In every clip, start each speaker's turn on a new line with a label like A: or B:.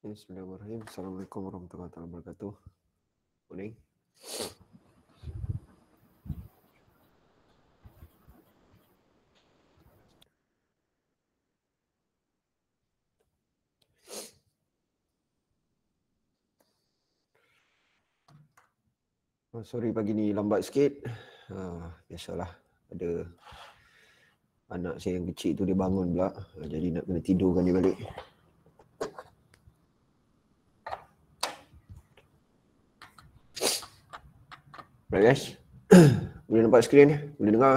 A: Bismillahirrahmanirrahim. Assalamualaikum warahmatullahi wabarakatuh. Morning. Oh, sorry pagi ni lambat sikit. Ha, biasalah ada anak saya yang kecil tu dia bangun pula. Ah, jadi nak kena tidurkan dia balik. Baik guys. boleh nampak skrin ni? Boleh dengar?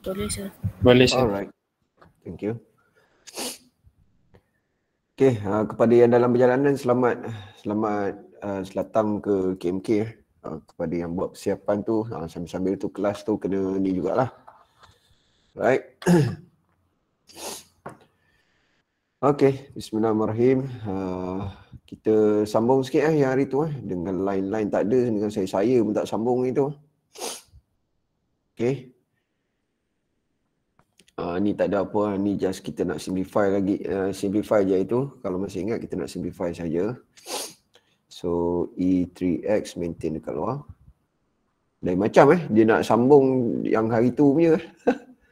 A: Boleh sir. Boleh sir. Alright. Thank you. Okay, uh, kepada yang dalam perjalanan selamat selamat uh, selatang ke KMK uh, kepada yang buat persiapan tu uh, sambil-sambil tu kelas tu kena ni jugalah. Right. okay, bismillahirrahmanirrahim. Uh, kita sambung sikit eh yang hari tu eh dengan lain-lain tak ada dengan saya saya pun tak sambung itu. Okay, Uh, ah, ni tak ada apa ah. ni just kita nak simplify lagi uh, simplify je itu kalau masih ingat kita nak simplify saja. So E3X maintain dekat luar. Lain macam eh dia nak sambung yang hari tu punya.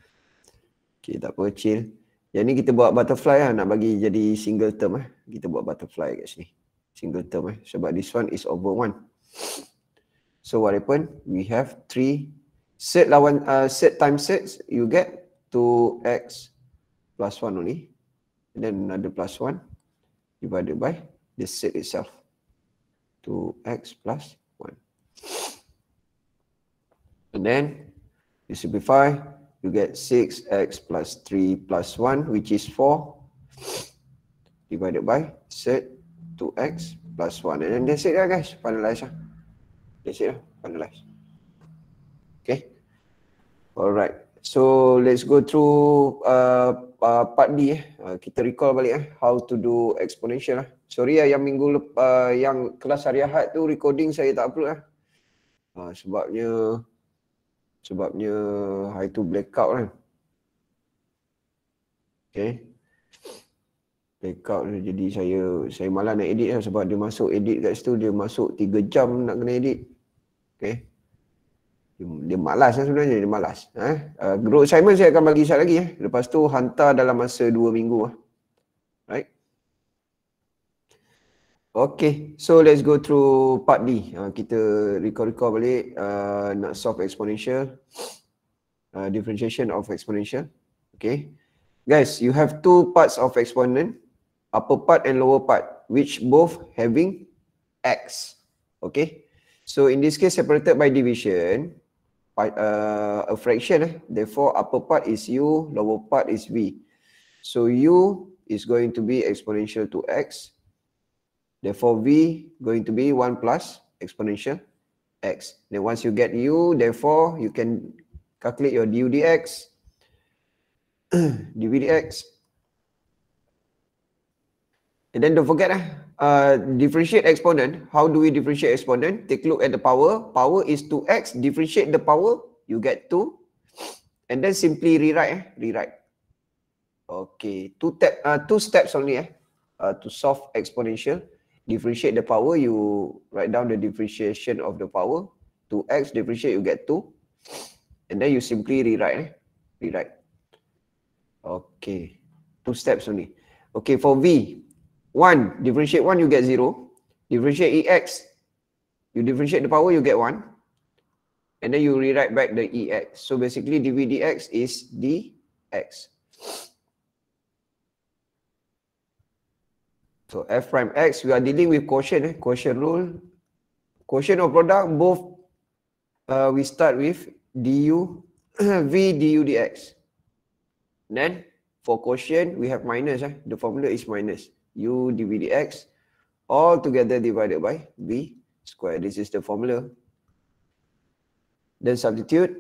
A: Okey tak apa chill. Yang ni kita buat butterfly lah nak bagi jadi single term eh. Kita buat butterfly kat sini. Single term eh. Sebab this one is over one. So what happen? We have three set lawan uh, set times set you get 2x plus 1 only. And then another plus 1 divided by the set itself. 2x plus 1. And then you simplify you get 6x plus 3 plus 1 which is 4 divided by set 2x plus 1 and then that's it lah guys finalize lah that's it lah finalize okay alright so let's go through uh, uh, part D eh. Uh, kita recall balik eh how to do exponential lah sorry lah yang minggu lepas uh, yang kelas hari Ahad tu recording saya tak upload lah uh, sebabnya sebabnya hari tu blackout kan. Okay. Blackout tu jadi saya saya malas nak edit lah sebab dia masuk edit kat situ dia masuk 3 jam nak kena edit. Okay. Dia, dia malas lah sebenarnya dia malas. Eh? Uh, group assignment saya akan bagi satu lagi. Eh? Lepas tu hantar dalam masa 2 minggu lah. Right. Okay, so let's go through part D. Uh, ah, kita recall-recall balik uh, nak solve exponential, uh, differentiation of exponential. Okay, guys, you have two parts of exponent, upper part and lower part, which both having x. Okay, so in this case separated by division, by, uh, a fraction. Eh? Therefore, upper part is u, lower part is v. So u is going to be exponential to x. Therefore, v going to be 1 plus exponential x. Then once you get u, therefore, you can calculate your du dx, dv dx. And then don't forget, ah, uh, differentiate exponent. How do we differentiate exponent? Take a look at the power. Power is 2x. Differentiate the power, you get 2. And then simply rewrite. Eh? Rewrite. Okay, two, step uh, two steps only eh? uh, to solve exponential. differentiate the power you write down the differentiation of the power 2x differentiate you get 2 and then you simply rewrite eh? rewrite okay two steps only okay for v 1 differentiate 1 you get 0 differentiate ex you differentiate the power you get 1 and then you rewrite back the ex so basically dv dx is dx So f prime x, we are dealing with quotient, eh? quotient rule, quotient of product. Both uh, we start with du v du dx. Then for quotient, we have minus. Eh? The formula is minus u dv dx all together divided by v square. This is the formula. Then substitute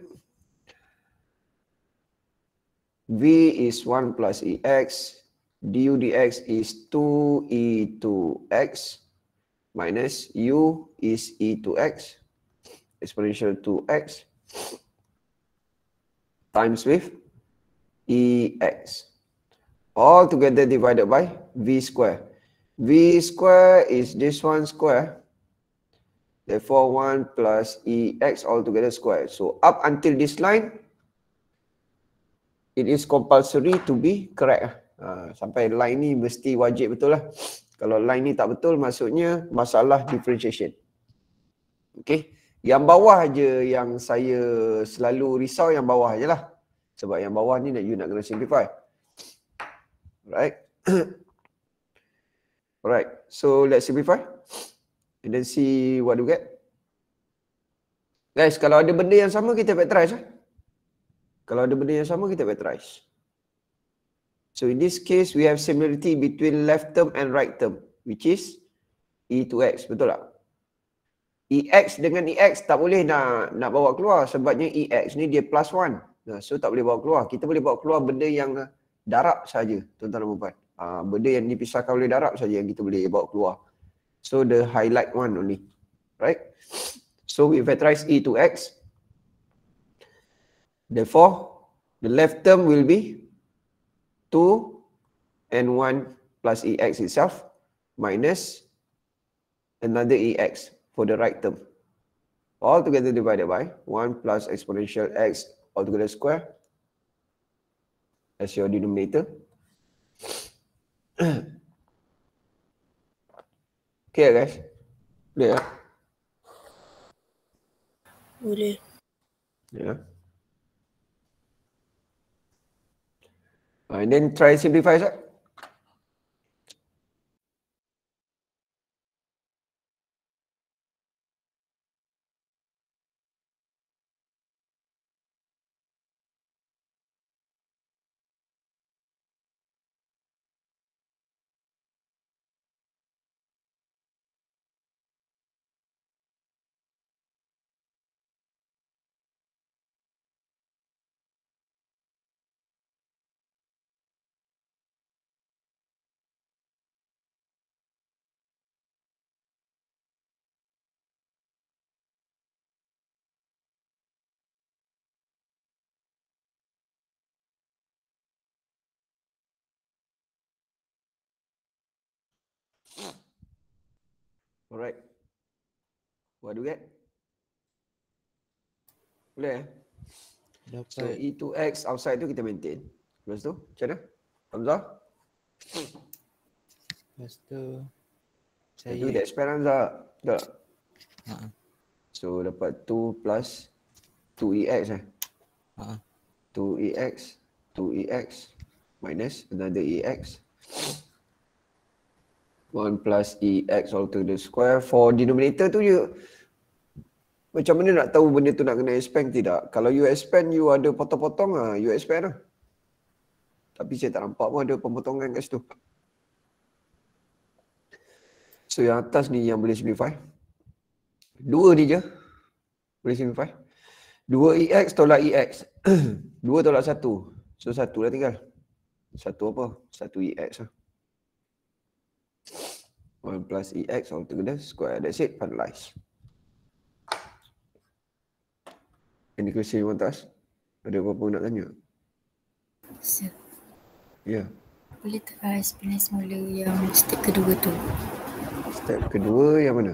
A: v is one plus ex du dx is 2e to x minus u is e to x exponential to x times with ex all together divided by v square v square is this one square therefore 1 plus ex all together square so up until this line it is compulsory to be correct Ha, sampai line ni mesti wajib betul lah. Kalau line ni tak betul maksudnya masalah differentiation. Okay. Yang bawah je yang saya selalu risau yang bawah je lah. Sebab yang bawah ni nak you nak kena simplify. Right. Alright. So let's simplify. And then see what you get. Guys, kalau ada benda yang sama kita factorize lah. Kalau ada benda yang sama kita factorize. So in this case, we have similarity between left term and right term, which is e to x, betul tak? ex dengan ex tak boleh nak nak bawa keluar sebabnya ex ni dia plus one. Nah, so tak boleh bawa keluar. Kita boleh bawa keluar benda yang eh, darab saja, tuan-tuan dan puan. Uh, ah, benda yang dipisahkan oleh darab saja yang kita boleh bawa keluar. So the highlight one only. Right? So we factorize e to x. Therefore, the left term will be 2n1 plus ex itself minus another ex for the right term. All together divided by 1 plus exponential x all together square as your denominator. okay guys, clear? Boleh. Yeah. and then try simplify What do Boleh eh? Dapat. So E to X outside tu kita maintain. Lepas tu macam mana? Hamzah? Lepas tu saya... Itu dah spare Hamzah. tak? So dapat 2 plus 2EX eh. Uh-huh. 2EX, 2EX minus another EX. 1 plus e x all to the square for denominator tu you macam mana nak tahu benda tu nak kena expand tidak? Kalau you expand you ada potong-potong ah, you expand lah. Tapi saya tak nampak pun ada pemotongan kat situ. So yang atas ni yang boleh simplify. Dua ni je. Boleh simplify. Dua e x tolak e x. Dua tolak satu. So satu lah tinggal. Satu apa? Satu EX lah. 1 plus EX all together square. That's it, finalize. Any question you want to ask? Ada apa-apa nak tanya? Sir. Ya. Yeah. Boleh tak uh, explain semula yang step kedua tu? Step kedua yang mana?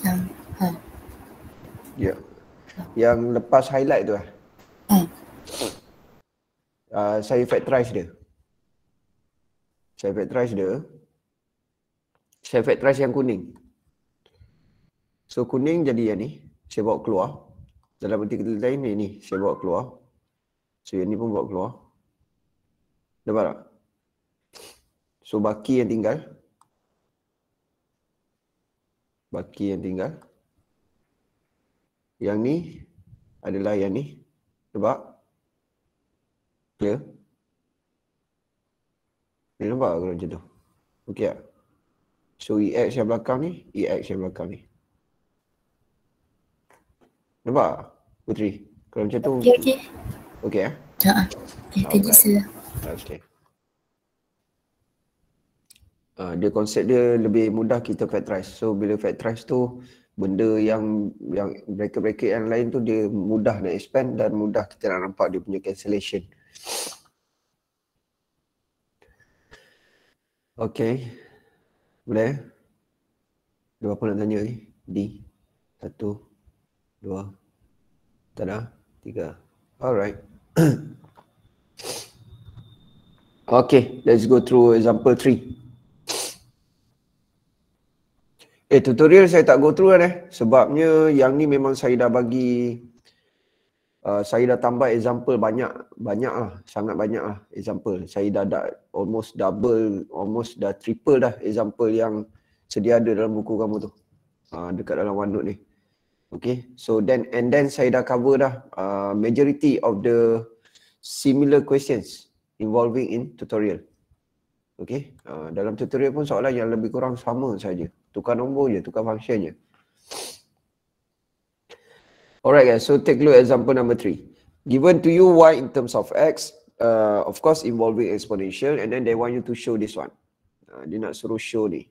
A: Yang, ha. Ya. Yeah. Ha. Yang lepas highlight tu lah. Ha. Uh, saya factorize dia. Saya factorize dia. Saya trace yang kuning. So kuning jadi yang ni. Saya bawa keluar. Dalam bentuk kita letak ini, ni. Saya bawa keluar. So yang ni pun bawa keluar. Nampak tak? So baki yang tinggal. Baki yang tinggal. Yang ni adalah yang ni. Nampak? Clear? Ya. Ni nampak kalau macam tu? Okey tak? Ya? So EX yang belakang ni, EX yang belakang ni. Nampak tak Puteri? Kalau macam tu. Okey, okey. Okey ya? Ha, ha. eh? Ya, kita bisa. Okey. Uh, konsep dia lebih mudah kita factorize. So bila factorize tu benda yang yang bracket-bracket yang lain tu dia mudah nak expand dan mudah kita nak nampak dia punya cancellation. Okay. Boleh? Ada eh? apa nak tanya ni? D. Satu. Dua. Tak Tiga. Alright. okay. Let's go through example three. Eh tutorial saya tak go through kan eh. Sebabnya yang ni memang saya dah bagi Uh, saya dah tambah example banyak banyak lah sangat banyak lah example saya dah, dah almost double almost dah triple dah example yang sedia ada dalam buku kamu tu uh, dekat dalam OneNote ni okay so then and then saya dah cover dah uh, majority of the similar questions involving in tutorial okay uh, dalam tutorial pun soalan yang lebih kurang sama saja tukar nombor je tukar function je Alright guys, so take a look at example number three. Given to you y in terms of x, uh, of course involving exponential, and then they want you to show this one. Uh, dia nak suruh show ni.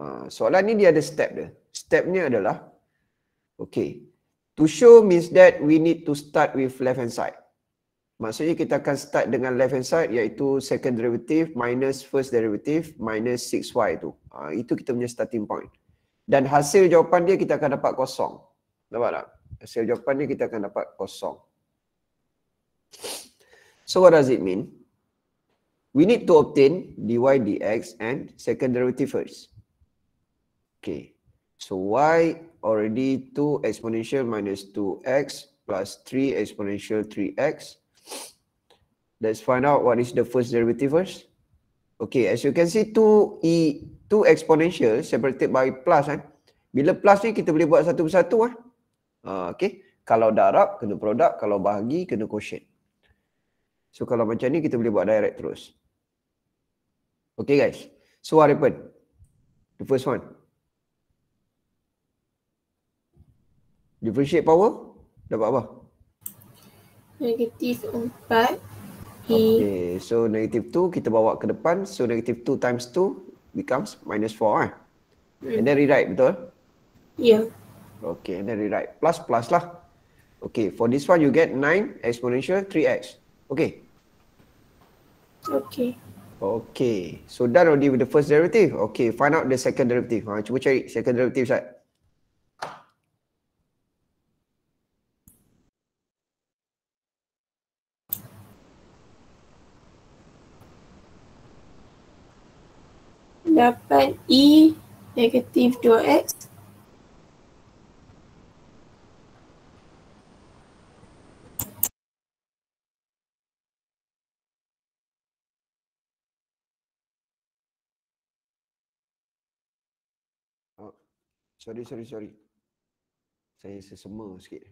A: Uh, soalan ni dia ada step dia. Stepnya adalah, okay. To show means that we need to start with left hand side. Maksudnya kita akan start dengan left hand side iaitu second derivative minus first derivative minus 6y tu. Uh, itu kita punya starting point dan hasil jawapan dia kita akan dapat kosong. Nampak tak? Hasil jawapan dia kita akan dapat kosong. So what does it mean? We need to obtain dy dx and second derivative first. Okay. So y already 2 exponential minus 2x plus 3 exponential 3x. Let's find out what is the first derivative first. Okay, as you can see, two e two exponential separated by plus kan. Bila plus ni, kita boleh buat satu persatu lah. Eh. Ha, okay, kalau darab, kena produk. Kalau bahagi, kena quotient. So, kalau macam ni, kita boleh buat direct terus. Okay, guys. So, what happen? The first one. Differentiate power, dapat apa? Negatif 4 Okay, so negative 2 kita bawa ke depan. So negative 2 times 2 becomes minus 4 lah. Eh? Hmm. And then rewrite betul? Ya. Yeah. Okay, and then rewrite. Plus plus lah. Okay, for this one you get 9 exponential 3x. Okay. Okay. Okay, so done already with the first derivative. Okay, find out the second derivative. Ha, cuba cari second derivative, Syed. 8E negatif 2X Sorry, sorry, sorry. Saya sesema sikit.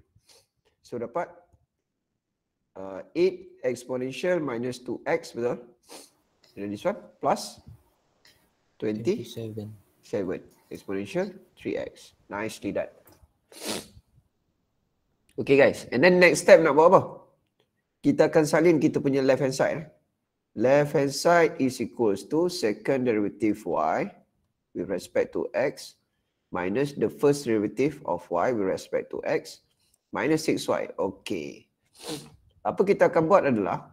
A: So dapat uh, 8 exponential minus 2x betul? Jadi this one plus 27. 7. Exponential 3x. Nicely done. Okay guys. And then next step nak buat apa? Kita akan salin kita punya left hand side. Eh. Left hand side is equals to second derivative y with respect to x minus the first derivative of y with respect to x minus 6y. Okay. Apa kita akan buat adalah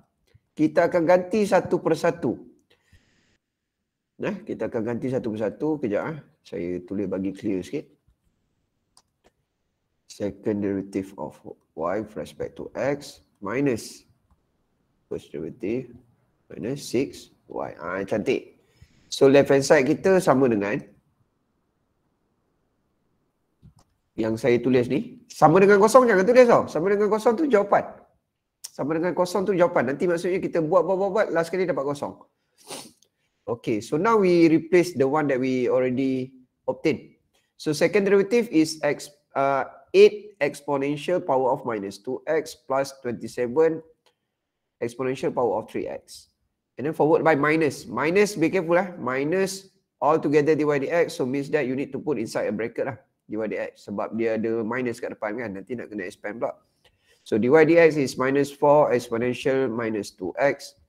A: kita akan ganti satu persatu. Nah, kita akan ganti satu persatu. Kejap ah. Saya tulis bagi clear sikit. Second derivative of y with respect to x minus first derivative minus 6y. Ah, cantik. So left hand side kita sama dengan yang saya tulis ni. Sama dengan kosong jangan tulis tau. Sama dengan kosong tu jawapan. Sama dengan kosong tu jawapan. Nanti maksudnya kita buat buat buat, buat last kali dapat kosong. Okay, so now we replace the one that we already obtained. So second derivative is x uh, 8 exponential power of minus 2x plus 27 exponential power of 3x. And then forward by minus. Minus, be careful lah. Minus all together dy dx. So means that you need to put inside a bracket lah. dy dx. Sebab dia ada minus kat depan kan. Nanti nak kena expand pula. So dy dx is minus 4 exponential minus 2x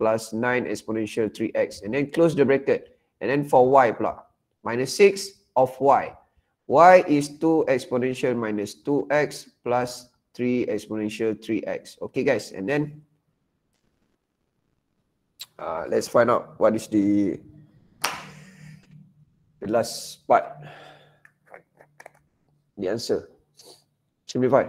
A: plus 9 exponential 3x and then close the bracket and then for y pula minus 6 of y y is 2 exponential minus 2x plus 3 exponential 3x okay guys and then uh, let's find out what is the the last part the answer simplify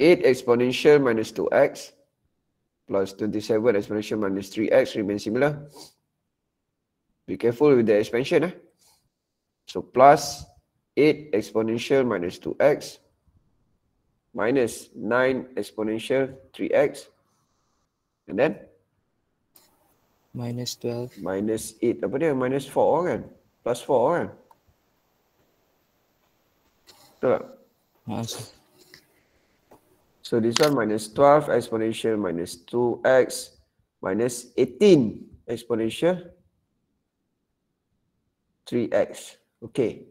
A: 8 exponential minus 2x plus 27 exponential minus 3x remains similar. Be careful with the expansion. Eh? So plus 8 exponential minus 2x minus 9 exponential 3x and then minus 12 minus 8 apa dia minus 4 kan plus 4 kan betul tak? Maksud. So this one minus 12 exponential minus 2x minus 18 exponential 3x. Okay.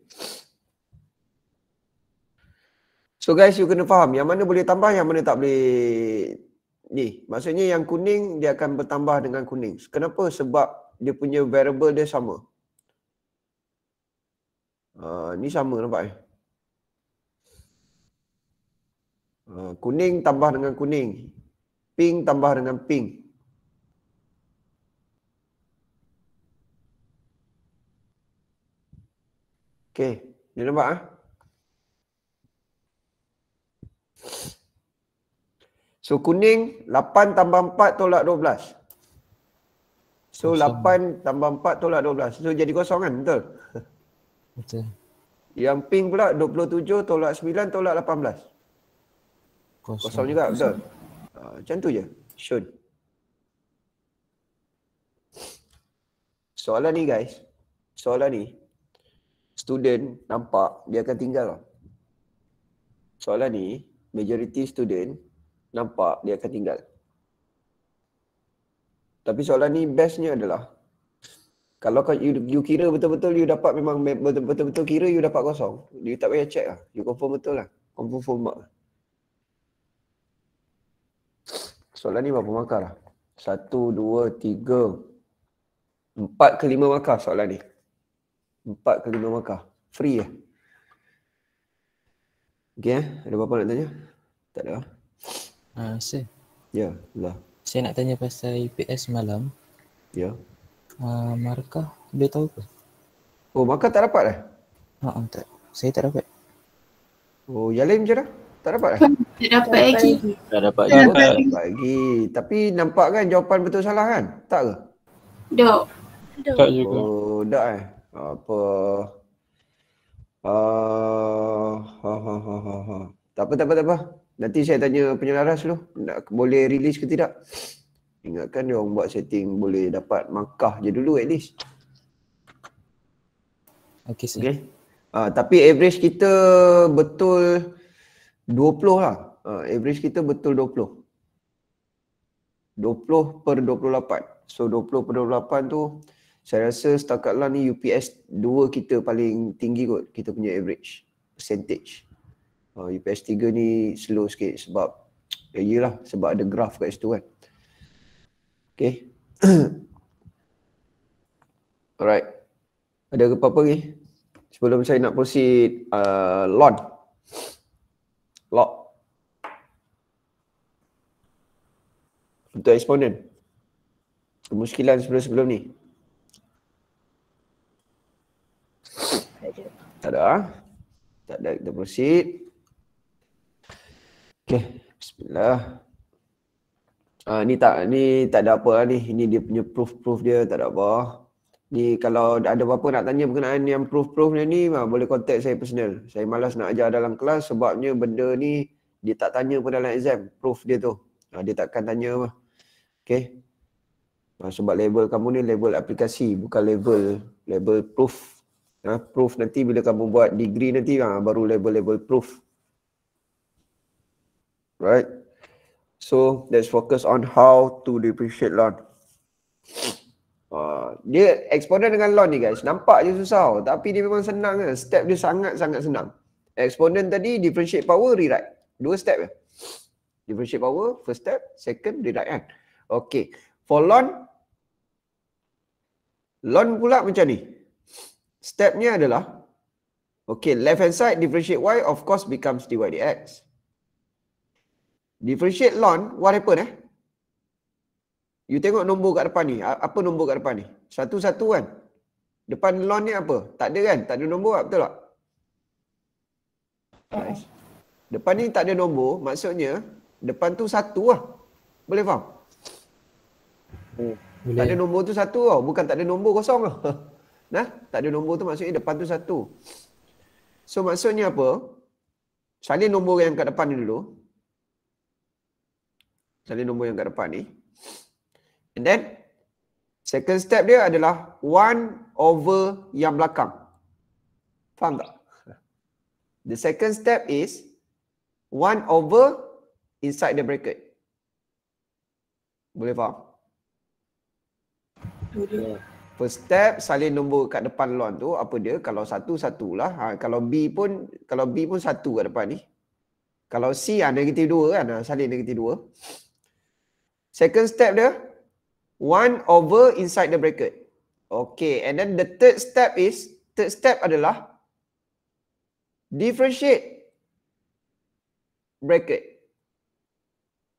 A: So guys, you kena faham yang mana boleh tambah, yang mana tak boleh ni. Maksudnya yang kuning dia akan bertambah dengan kuning. Kenapa? Sebab dia punya variable dia sama. Uh, ni sama nampak eh? Ha, kuning tambah dengan kuning. Pink tambah dengan pink. Okey, ni nampak ah. Ha? So kuning 8 tambah 4 tolak 12. So kosong. 8 tambah 4 tolak 12. So jadi kosong kan betul? Betul. Yang pink pula 27 tolak 9 tolak 18 kosong, kosong juga kosong. betul. Ah, macam tu je. should. Soalan ni guys. Soalan ni. Student nampak dia akan tinggal. Soalan ni. Majority student nampak dia akan tinggal. Tapi soalan ni bestnya adalah. Kalau kau you, you kira betul-betul you dapat memang betul-betul kira you dapat kosong. You tak payah check lah. You confirm betul lah. Confirm full mark lah. Soalan ni berapa makar lah? Satu, dua, tiga, empat ke lima makar soalan ni. Empat ke lima makar. Free ya. Eh? Okay, eh? ada apa-apa nak tanya? Tak ada. Eh? Ah, uh, sir. Ya, lah. Saya nak tanya pasal EPS malam. Ya. Ah, uh, markah boleh tahu ke? Oh, markah tak dapat dah? Eh? Uh, tak. Saya tak dapat. Oh, yang lain macam mana? Tak dapat lah. Tak dapat lagi. Tak dapat lagi. Tak dapat, tak dapat lagi. Tapi nampak kan jawapan betul salah kan? Tak ke? Tak. Tak juga. Oh, tak eh. Apa? Uh, ha, ha, ha, ha, ha. Tak apa, tak apa, tak apa. Nanti saya tanya penyelaras dulu. Nak, boleh release ke tidak? Ingatkan dia orang buat setting boleh dapat markah je dulu at least. Okay, okay. Uh, ah, tapi average kita betul 20 lah. Uh, average kita betul 20. 20 per 28. So 20 per 28 tu saya rasa setakat lah ni UPS 2 kita paling tinggi kot kita punya average percentage. Uh, ah, UPS 3 ni slow sikit sebab ya iyalah sebab ada graph kat situ kan. Okay. Alright. Ada apa-apa lagi? Sebelum saya nak proceed uh, launch. untuk eksponen. Kemuskilan sebelum-sebelum ni. Tak ada. Ah. Tak ada kita proceed. Okay. Bismillah. Uh, ni tak ni tak ada apa lah ni. Ini dia punya proof-proof dia tak ada apa. Ni kalau ada apa-apa nak tanya berkenaan yang proof-proof ni ni ah, boleh contact saya personal. Saya malas nak ajar dalam kelas sebabnya benda ni dia tak tanya pun dalam exam proof dia tu. Uh, dia takkan tanya apa. Okay. Sebab label kamu ni label aplikasi, bukan label label proof. Ha, proof nanti bila kamu buat degree nanti ha, baru label-label proof. Right? So, let's focus on how to depreciate loan. Uh, ah, dia exponent dengan loan ni guys, nampak je susah tapi dia memang senang kan. Step dia sangat-sangat senang. Exponent tadi, differentiate power, rewrite. Dua step je. Differentiate power, first step. Second, rewrite kan. Eh? Okey. For loan loan pula macam ni. Stepnya adalah okey, left hand side differentiate y of course becomes dy dx. Differentiate loan what happen eh? You tengok nombor kat depan ni. Apa nombor kat depan ni? Satu-satu kan. Depan loan ni apa? Tak ada kan? Tak ada nombor lah, betul tak? Nice. Depan ni tak ada nombor, maksudnya depan tu satu lah. Boleh faham? Hmm. Tak ada nombor tu satu tau. Bukan tak ada nombor kosong tau. nah, tak ada nombor tu maksudnya depan tu satu. So maksudnya apa? Salin nombor yang kat depan ni dulu. Salin nombor yang kat depan ni. And then, second step dia adalah one over yang belakang. Faham tak? The second step is one over inside the bracket. Boleh faham? Ya. First step salin nombor kat depan lawan tu apa dia kalau satu satu lah ha, kalau B pun kalau B pun satu kat depan ni kalau C ha, negatif dua kan ah, salin negatif dua second step dia one over inside the bracket okay and then the third step is third step adalah differentiate bracket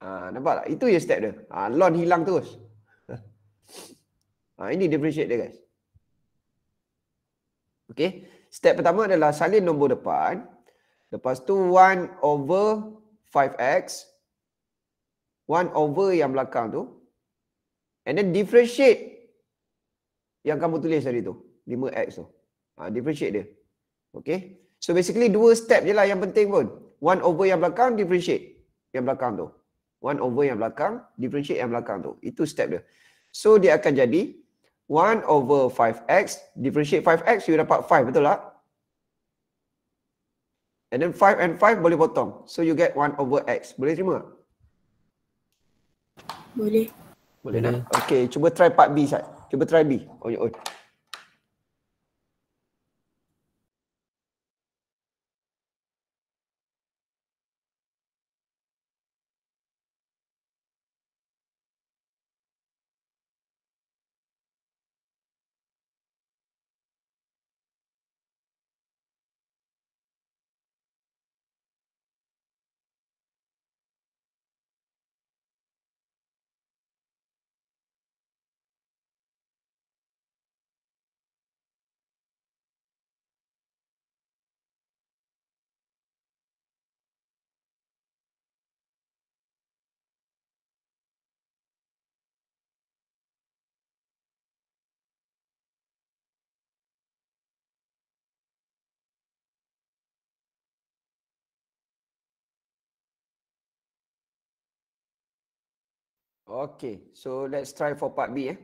A: ha, nampak tak itu je step dia ha, lawan hilang terus Ha, ini differentiate dia guys. Okay. Step pertama adalah salin nombor depan. Lepas tu 1 over 5x. 1 over yang belakang tu. And then differentiate yang kamu tulis tadi tu. 5x tu. Ha, differentiate dia. Okay. So basically dua step je lah yang penting pun. 1 over yang belakang, differentiate yang belakang tu. 1 over yang belakang, differentiate yang belakang tu. Itu step dia. So dia akan jadi 1 over 5x differentiate 5x you dapat 5 betul tak and then 5 and 5 boleh potong so you get 1 over x boleh terima tak? boleh boleh nak okey cuba try part b sat cuba try b on oh, your oh. Okay, so let's try for part B eh.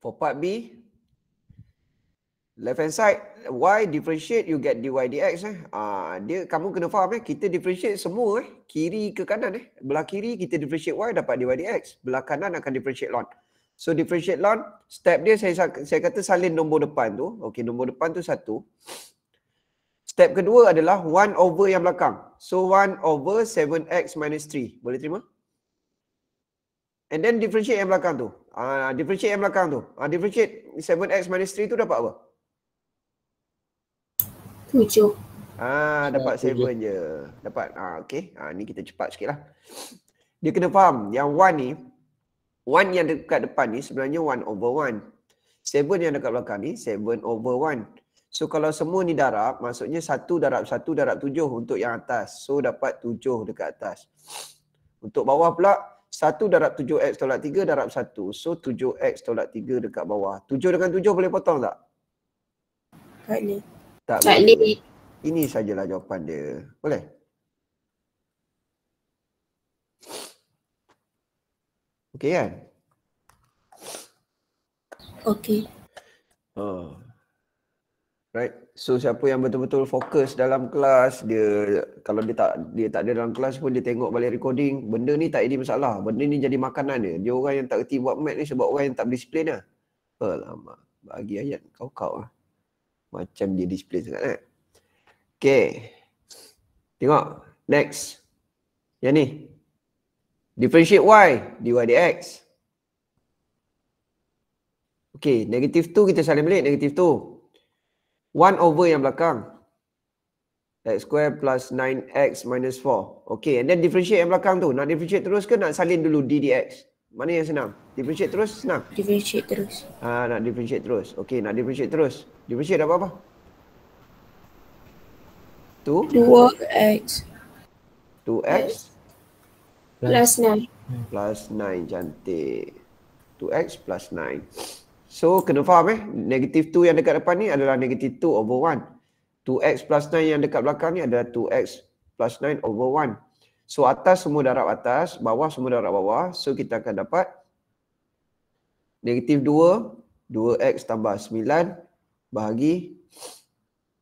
A: For part B, left hand side, y differentiate you get dy dx eh. Ah, dia kamu kena faham eh, kita differentiate semua eh, kiri ke kanan eh. Belah kiri kita differentiate y dapat dy dx, belah kanan akan differentiate ln. So differentiate ln, step dia saya saya kata salin nombor depan tu. Okay, nombor depan tu satu. Step kedua adalah 1 over yang belakang. So 1 over 7x minus 3. Boleh terima? And then differentiate yang belakang tu. Ah uh, differentiate yang belakang tu. Ah uh, differentiate 7x minus 3 tu dapat apa? 7. Ah dapat 7, 7 je. Dapat. Ah uh, okey. Ah uh, ni kita cepat sikitlah. Dia kena faham yang 1 ni 1 yang dekat depan ni sebenarnya 1 over 1. 7 yang dekat belakang ni 7 over 1. So kalau semua ni darab, maksudnya satu darab satu darab tujuh untuk yang atas. So dapat tujuh dekat atas. Untuk bawah pula, satu darab tujuh X tolak tiga darab satu. So tujuh X tolak tiga dekat bawah. Tujuh dengan tujuh boleh potong tak? Tak boleh. Tak boleh. Ini sajalah jawapan dia. Boleh? Okey kan? Okey. Oh. Right. So siapa yang betul-betul fokus dalam kelas, dia kalau dia tak dia tak ada dalam kelas pun dia tengok balik recording, benda ni tak jadi masalah. Benda ni jadi makanan dia. Dia orang yang tak reti buat mat ni sebab orang yang tak disiplin lah. Alamak. Bagi ayat kau-kau lah. Macam dia disiplin sangat lah. Okay. Tengok. Next. Yang ni. Differentiate Y. DY DX. Okay. Negatif tu kita saling balik. Negatif tu. 1 over yang belakang x square plus 9x minus 4 okay and then differentiate yang belakang tu nak differentiate terus ke nak salin dulu d dx mana yang senang differentiate terus senang differentiate terus ah uh, nak differentiate terus okay nak differentiate terus differentiate dapat apa tu 2x 2x plus 9 plus 9 cantik 2x plus 9 So kena faham eh, negative 2 yang dekat depan ni adalah negative 2 over 1. 2x plus 9 yang dekat belakang ni adalah 2x plus 9 over 1. So atas semua darab atas, bawah semua darab bawah. So kita akan dapat negative 2, 2x tambah 9 bahagi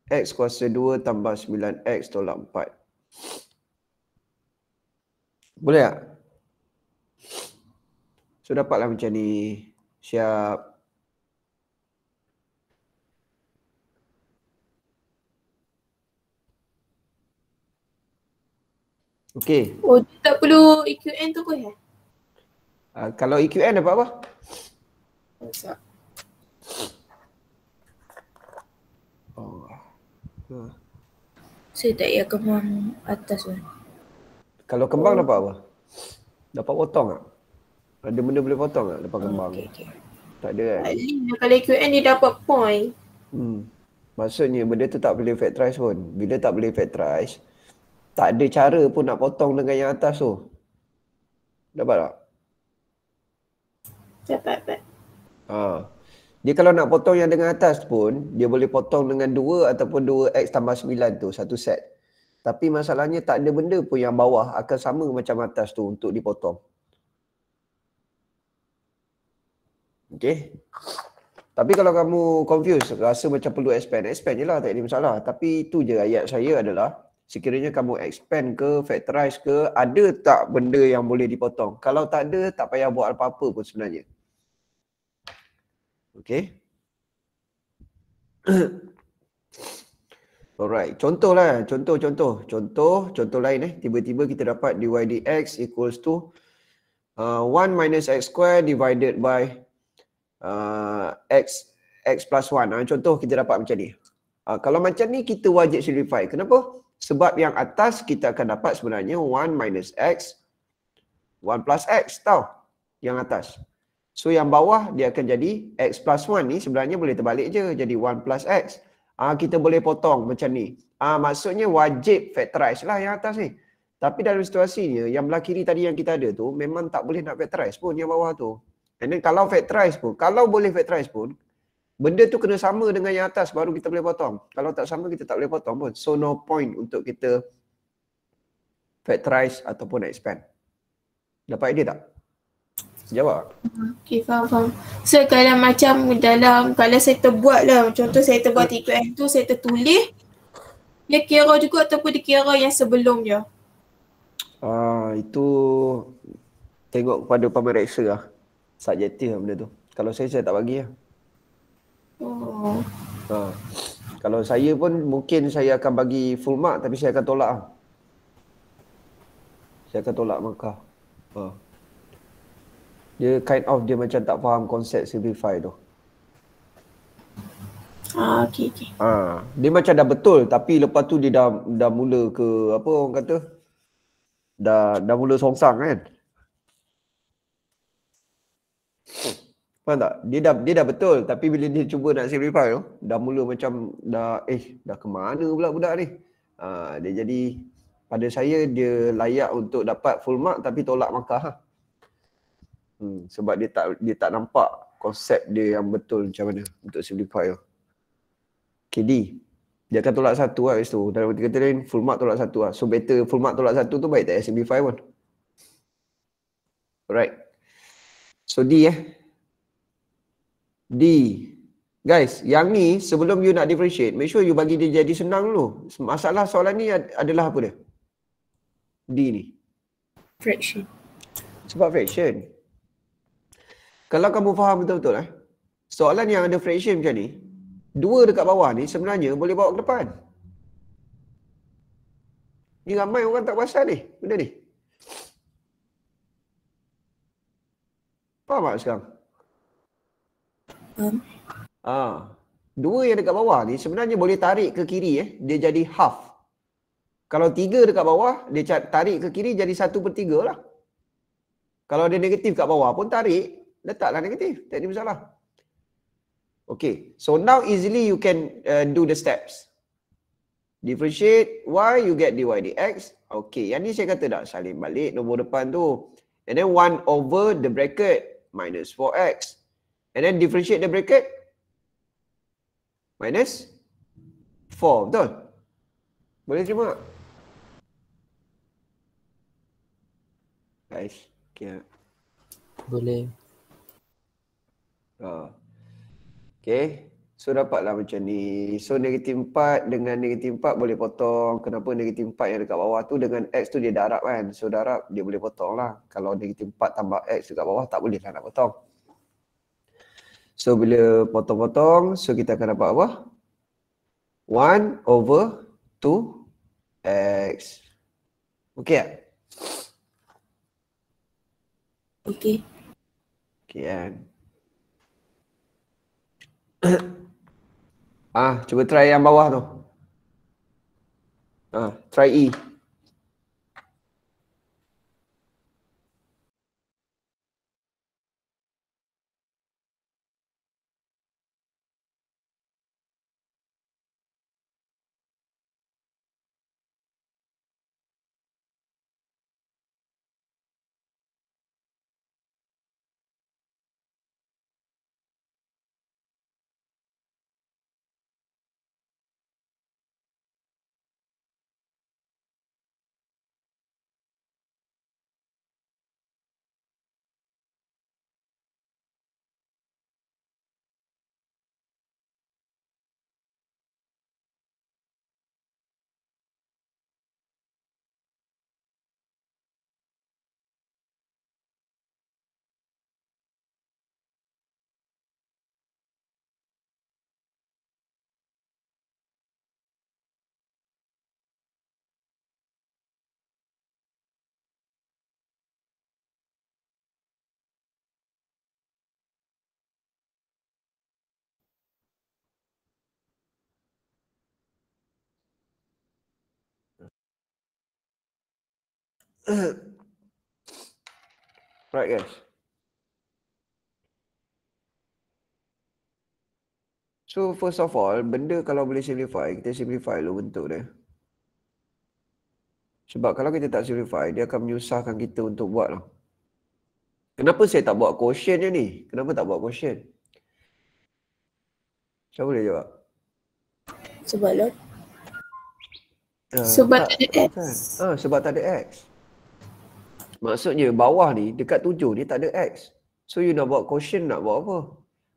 A: x kuasa 2 tambah 9x tolak 4. Boleh tak? So dapatlah macam ni. Siap. Okey. Oh, dia tak perlu EQN tu pun ya? Uh, kalau EQN dapat apa? Oh. Saya tak payah kembang atas pun. Kalau kembang oh. dapat apa? Dapat potong tak? Ada benda boleh potong tak lepas oh, kembang? Okay, okay. Tak ada kan? Alina, kalau EQN dia dapat point. Hmm. Maksudnya benda tu tak boleh factorize pun. Bila tak boleh factorize, tak ada cara pun nak potong dengan yang atas tu. Dapat tak? Dapat, dapat. Ha. Dia kalau nak potong yang dengan atas pun, dia boleh potong dengan 2 ataupun 2x tambah 9 tu, satu set. Tapi masalahnya tak ada benda pun yang bawah akan sama macam atas tu untuk dipotong. Okay. Tapi kalau kamu confused, rasa macam perlu expand, expand je lah tak ada masalah. Tapi itu je ayat saya adalah, sekiranya kamu expand ke, factorize ke, ada tak benda yang boleh dipotong? Kalau tak ada, tak payah buat apa-apa pun sebenarnya. Okay. Alright, contohlah, contoh, contoh, contoh, contoh lain eh. Tiba-tiba kita dapat dy dx equals to uh, 1 minus x square divided by uh, x x plus 1. Ha, ah, contoh kita dapat macam ni. Ha, kalau macam ni kita wajib simplify. Kenapa? Sebab yang atas kita akan dapat sebenarnya 1 minus x, 1 plus x tau yang atas. So yang bawah dia akan jadi x plus 1 ni sebenarnya boleh terbalik je jadi 1 plus x. Ah ha, kita boleh potong macam ni. Ah ha, maksudnya wajib factorize lah yang atas ni. Tapi dalam situasinya yang belah kiri tadi yang kita ada tu memang tak boleh nak factorize pun yang bawah tu. And then kalau factorize pun, kalau boleh factorize pun, benda tu kena sama dengan yang atas baru kita boleh potong. Kalau tak sama kita tak boleh potong pun. So no point untuk kita factorize ataupun expand. Dapat idea tak? Jawab. Okay, faham, faham. So kalau macam dalam, kalau saya terbuat lah, contoh saya terbuat TQM e tu, saya tertulis, dia kira juga ataupun dia kira yang sebelumnya? Ah uh, itu tengok kepada pemeriksa lah. Subjektif lah benda tu. Kalau saya, saya tak bagi lah. Oh. Ha. Kalau saya pun mungkin saya akan bagi full mark tapi saya akan tolak. Lah. Saya akan tolak Mekah. Ha. Dia kind of dia macam tak faham konsep simplify tu. Ah, okay, okay. Ha. Dia macam dah betul tapi lepas tu dia dah, dah mula ke apa orang kata? Dah, dah mula songsang kan? Oh. Faham tak? Dia dah dia dah betul tapi bila dia cuba nak simplify tu oh, dah mula macam dah eh dah ke mana pula budak ni? Ha, dia jadi pada saya dia layak untuk dapat full mark tapi tolak markah lah. hmm, sebab dia tak dia tak nampak konsep dia yang betul macam mana untuk simplify tu. KD dia akan tolak satu lah habis tu. Dalam tiga kata lain full mark tolak satu lah. So better full mark tolak satu tu baik tak ya simplify pun. Alright. So D eh. Ya? D Guys, yang ni sebelum you nak differentiate, make sure you bagi dia jadi senang dulu. Masalah soalan ni adalah apa dia? D ni. Fraction. Sebab fraction. Kalau kamu faham betul-betul eh, soalan yang ada fraction macam ni, dua dekat bawah ni sebenarnya boleh bawa ke depan. Ni ramai orang tak pasal ni, benda ni. Faham tak sekarang? Ha. Dua yang dekat bawah ni sebenarnya boleh tarik ke kiri eh. Dia jadi half. Kalau tiga dekat bawah, dia tarik ke kiri jadi satu per tiga lah. Kalau dia negatif kat bawah pun tarik, letaklah negatif. Tak ada masalah. Okay. So now easily you can uh, do the steps. Differentiate y, you get dy dx. Okay. Yang ni saya kata dah salin balik nombor depan tu. And then one over the bracket minus 4x. And then differentiate the bracket. Minus 4. Betul? Boleh terima tak? Guys. Okay. Boleh. Uh. Okay. So dapatlah macam ni. So negatif 4 dengan negatif 4 boleh potong. Kenapa negatif 4 yang dekat bawah tu dengan X tu dia darab kan. So darab dia boleh potong lah. Kalau negatif 4 tambah X dekat bawah tak boleh lah nak potong. So bila potong-potong, so kita akan dapat apa? 1 over 2x. Okey tak? Okey. Okey kan? ah, cuba try yang bawah tu. Ah, try E. Uh. right guys so first of all benda kalau boleh simplify kita simplify dulu bentuk dia sebab kalau kita tak simplify dia akan menyusahkan kita untuk buat lah kenapa saya tak buat quotient je ni kenapa tak buat quotient siapa boleh jawab sebab lah uh, sebab tak, tak ada X. Kan? Uh, sebab tak ada X. Maksudnya bawah ni dekat tujuh ni tak ada X. So you nak buat question, nak buat apa?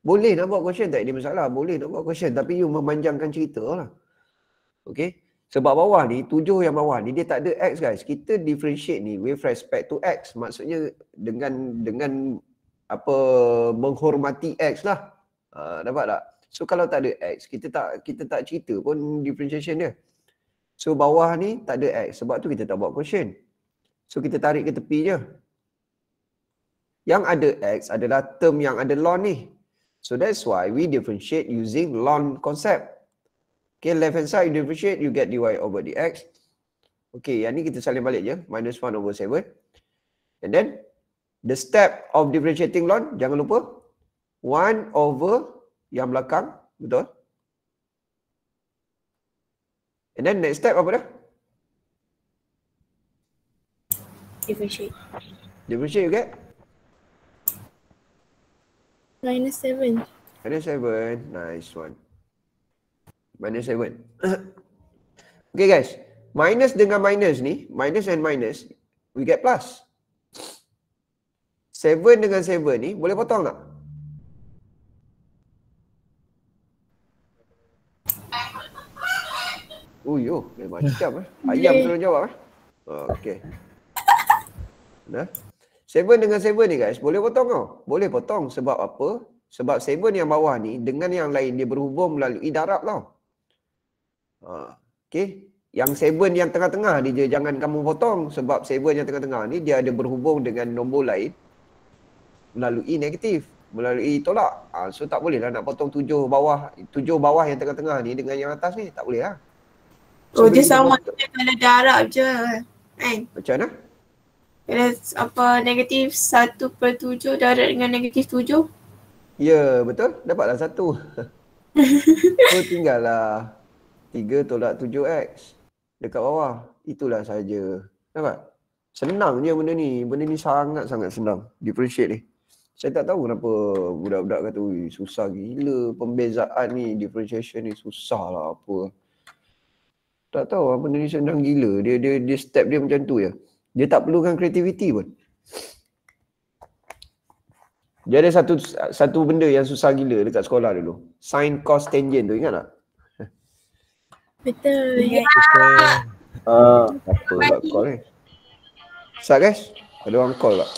A: Boleh nak buat quotient tak ada masalah. Boleh nak buat question, tapi you memanjangkan cerita lah. Okay. Sebab bawah ni, tujuh yang bawah ni dia tak ada X guys. Kita differentiate ni with respect to X. Maksudnya dengan dengan apa menghormati X lah. Ha, dapat tak? So kalau tak ada X, kita tak kita tak cerita pun differentiation dia. So bawah ni tak ada X. Sebab tu kita tak buat question. So kita tarik ke tepi je. Yang ada x adalah term yang ada ln ni. So that's why we differentiate using ln concept. Okay, left hand side differentiate, you get dy over dx. Okay, yang ni kita salin balik je. Minus 1 over 7. And then, the step of differentiating ln, jangan lupa. 1 over yang belakang, betul? And then next step apa dah? Different shade. you get? Minus seven. Minus seven. Nice one. Minus seven. okay guys. Minus dengan minus ni. Minus and minus. We get plus. Seven dengan seven ni. Boleh potong tak? Oh yo, memang cakap eh. Ayam yeah. suruh jawab eh. Okay. Nah. Seven dengan seven ni guys, boleh potong kau? Boleh potong sebab apa? Sebab seven yang bawah ni dengan yang lain dia berhubung melalui darab tau. Ha. Okay. Yang seven yang tengah-tengah ni je jangan kamu potong sebab seven yang tengah-tengah ni dia ada berhubung dengan nombor lain melalui negatif melalui tolak. Ha, so tak boleh lah nak potong tujuh bawah, tujuh bawah yang tengah-tengah ni dengan yang atas ni. Tak boleh lah. So, oh, dia sama macam darab je. Eh. Macam mana? apa negatif satu per 7 darat dengan negatif 7. Ya, betul. Dapatlah satu. Kau so, tinggallah 3 tolak 7x dekat bawah. Itulah saja. Nampak? senangnya je benda ni. Benda ni sangat-sangat senang. Differentiate ni. Saya tak tahu kenapa budak-budak kata susah gila pembezaan ni, differentiation ni susah lah apa. Tak tahu apa lah, benda ni senang gila. Dia dia dia step dia macam tu je. Ya? Dia tak perlukan kreativiti pun. Dia ada satu satu benda yang susah gila dekat sekolah dulu. Sin, cos, tangent tu ingat tak? Betul. Ya. Ah, apa nak call ni? Eh? Sat guys, ada orang call tak?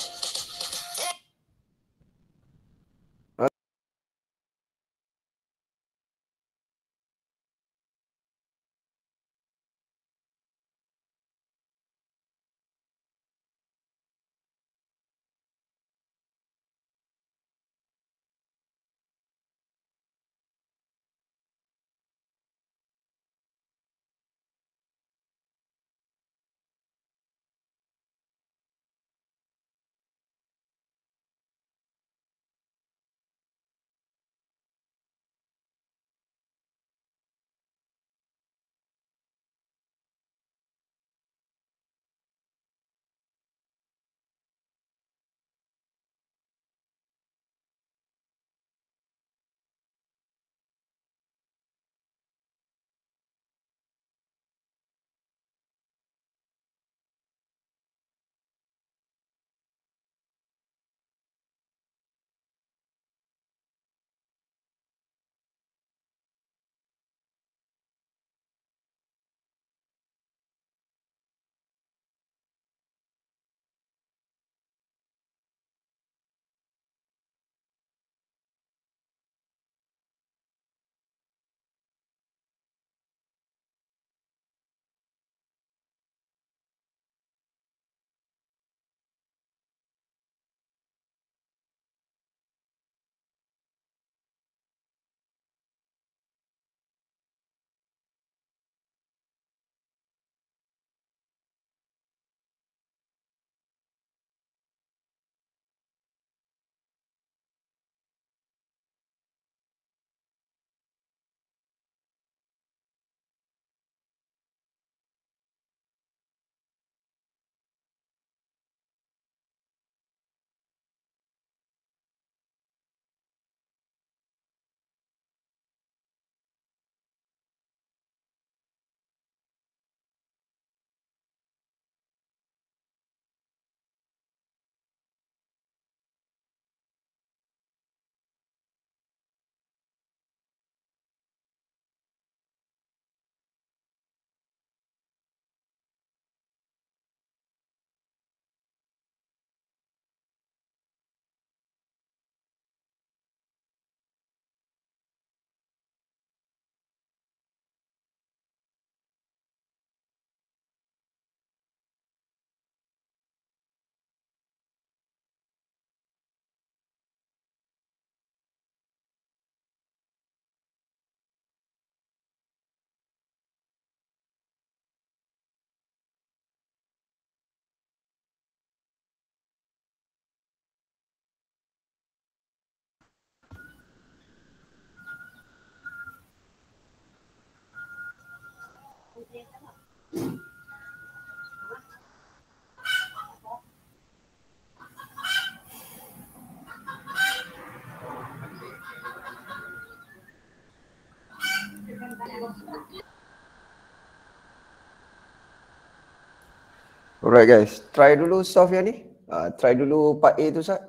A: Alright guys, try dulu soft yang ni. Uh, try dulu part A tu sat.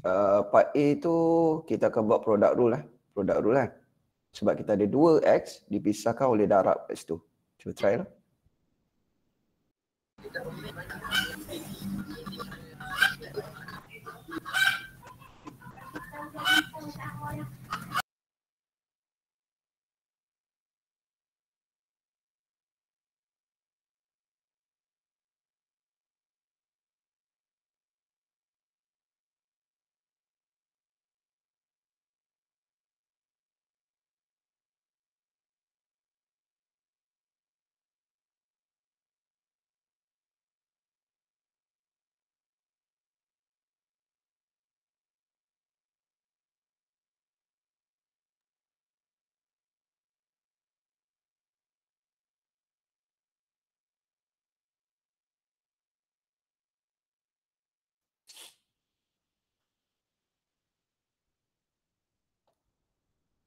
A: Uh, ah, part A tu kita akan buat product rule lah. Eh. Product rule lah. Sebab kita ada dua X dipisahkan oleh darab kat situ. Cuba try lah. Thank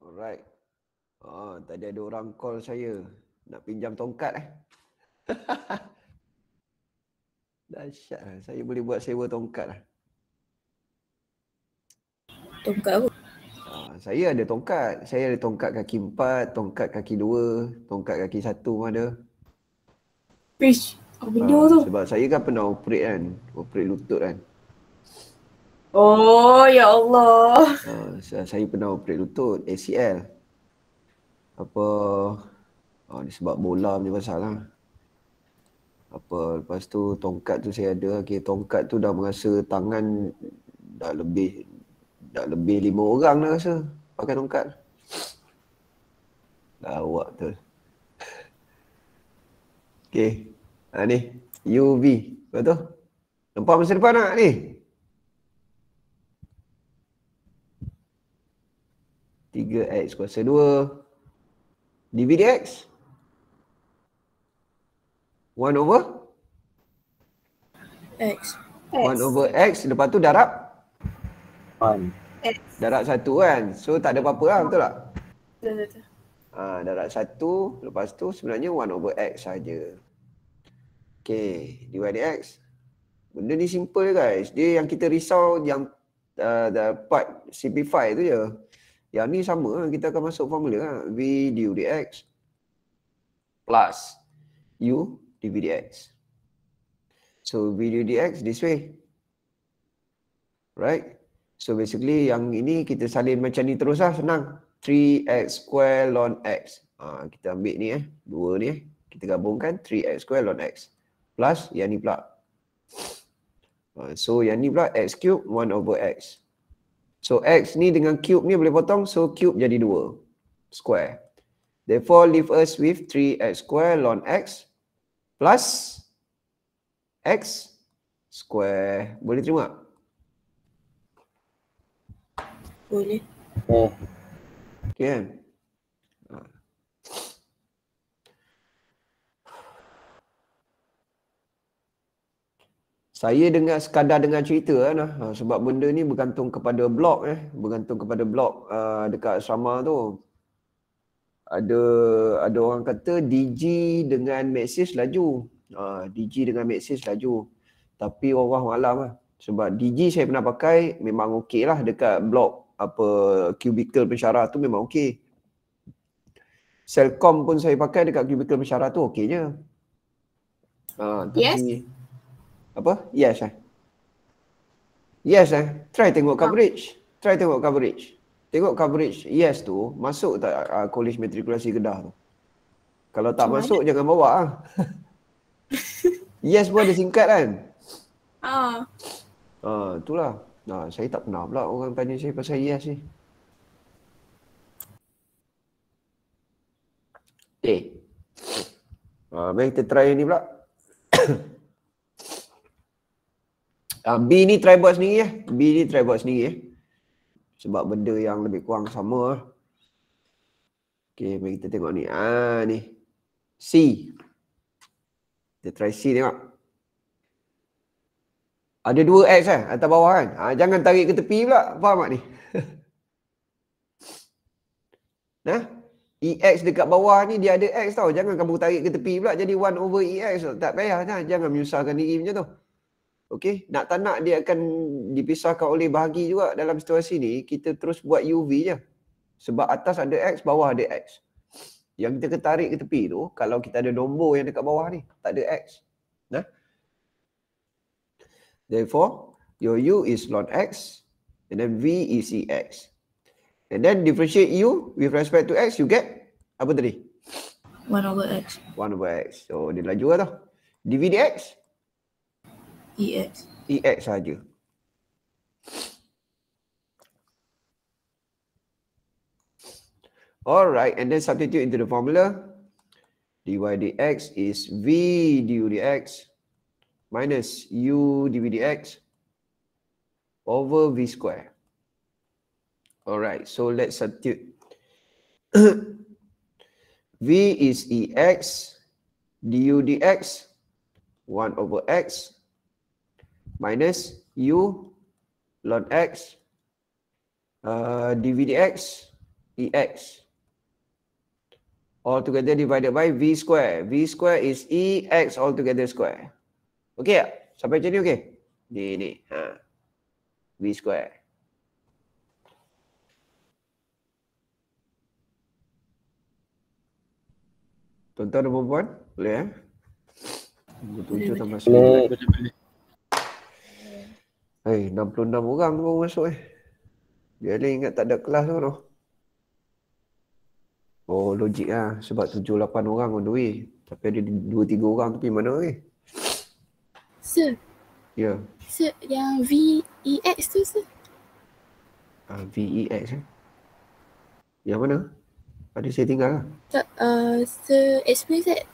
A: Alright. Ah, oh, tadi ada orang call saya nak pinjam tongkat eh. Dahsyat eh? Saya boleh buat sewa tongkat lah. Tongkat apa? Ah, saya ada tongkat. Saya ada tongkat kaki empat, tongkat kaki dua, tongkat kaki satu pun ada. Fish. Apa benda ah, tu? Sebab saya kan pernah operate kan. Operate lutut kan. Oh, ya Allah. Uh, saya pernah operate lutut ACL. Apa oh, uh, sebab bola punya masalah. Apa lepas tu tongkat tu saya ada. Okey, tongkat tu dah merasa tangan dah lebih dah lebih lima orang dah rasa pakai tongkat. Dah awak tu. Okey. Ha uh, ni UV. Betul? Nampak masa depan tak ni? 3x kuasa 2 dvd x 1 over x 1 over x lepas tu darab 1 darab 1 kan so tak ada apa-apa lah betul tak ha, darab 1 lepas tu sebenarnya 1 over x saja. ok dvd x benda ni simple guys dia yang kita risau yang uh, part simplify tu je yang ni sama lah. Kita akan masuk formula lah. V du dx plus u dv dx. So v du dx this way. Right? So basically yang ini kita salin macam ni terus lah. Senang. 3x square ln x. Ha, kita ambil ni eh. Dua ni eh. Kita gabungkan 3x square ln x. Plus yang ni pula. Ha, so yang ni pula x cube 1 over x. So x ni dengan cube ni boleh potong so cube jadi 2 square. Therefore leave us with 3x square ln x plus x square. Boleh terima? Boleh. Oh. Okay. Kan? saya dengar sekadar dengan cerita kan, lah. sebab benda ni bergantung kepada blog, eh bergantung kepada blog, uh, dekat sama tu ada ada orang kata DG dengan Maxis laju ha, DG dengan Maxis laju tapi orang malam lah sebab DG saya pernah pakai memang okey lah dekat blog apa cubicle pensyarah tu memang okey Selcom pun saya pakai dekat cubicle pensyarah tu okey je ha, tapi, yes apa? Yes eh. Yes eh. Try tengok coverage. Try tengok coverage. Tengok coverage yes tu masuk tak uh, college matrikulasi Kedah tu. Kalau tak Cuma masuk ada. jangan bawa ah. yes pun ada singkat kan? Ha. Uh. Ah, uh, itulah. Nah, saya tak pernah pula orang tanya saya pasal yes ni. Okay. Eh. Ah, uh, mari kita try ni pula. Uh, B ni try buat sendiri eh. B ni try buat sendiri eh. Sebab benda yang lebih kurang sama. Okay, mari kita tengok ni. Ah ni. C. Kita try C tengok. Ada dua X kan? Eh, atas bawah kan? Ah, jangan tarik ke tepi pula. Faham tak ni? nah, EX dekat bawah ni dia ada X tau. Jangan kamu tarik ke tepi pula jadi 1 over EX. Tak payah. Nah. Jangan menyusahkan diri macam tu. Okey, nak tak nak dia akan dipisahkan oleh bahagi juga dalam situasi ni, kita terus buat UV je. Sebab atas ada X, bawah ada X. Yang kita ketarik ke tepi tu, kalau kita ada nombor yang dekat bawah ni, tak ada X. Nah. Therefore, your U is log X and then V is X. And then differentiate U with respect to X, you get apa tadi? 1 over X. 1 over X. So, dia laju lah tau. Dividi X. EX. EX saja. Alright, and then substitute into the formula. dy dx is v du dx minus u dv dx over v square. Alright, so let's substitute. v is ex du dx 1 over x minus u log x uh, dvdx ex all together divided by v square. V square is ex all together square. Okay, sampai sini okey Ni ni ha. v square. Tuan-tuan dan puan boleh eh? Tunggu tunggu tambah sini. Boleh, boleh, Hei, eh, 66 orang tu baru masuk eh. Dia lain ingat tak ada kelas tu noh. Oh, logik lah. Sebab 7-8 orang on the way. Tapi ada 2-3 orang eh. ya. e tu pergi mana lagi? Eh? Sir. Ya. Yeah. Sir, yang VEX tu, sir. Ah, VEX eh. Yang mana? Ada saya tinggal lah. Tak, uh, sir, explain that.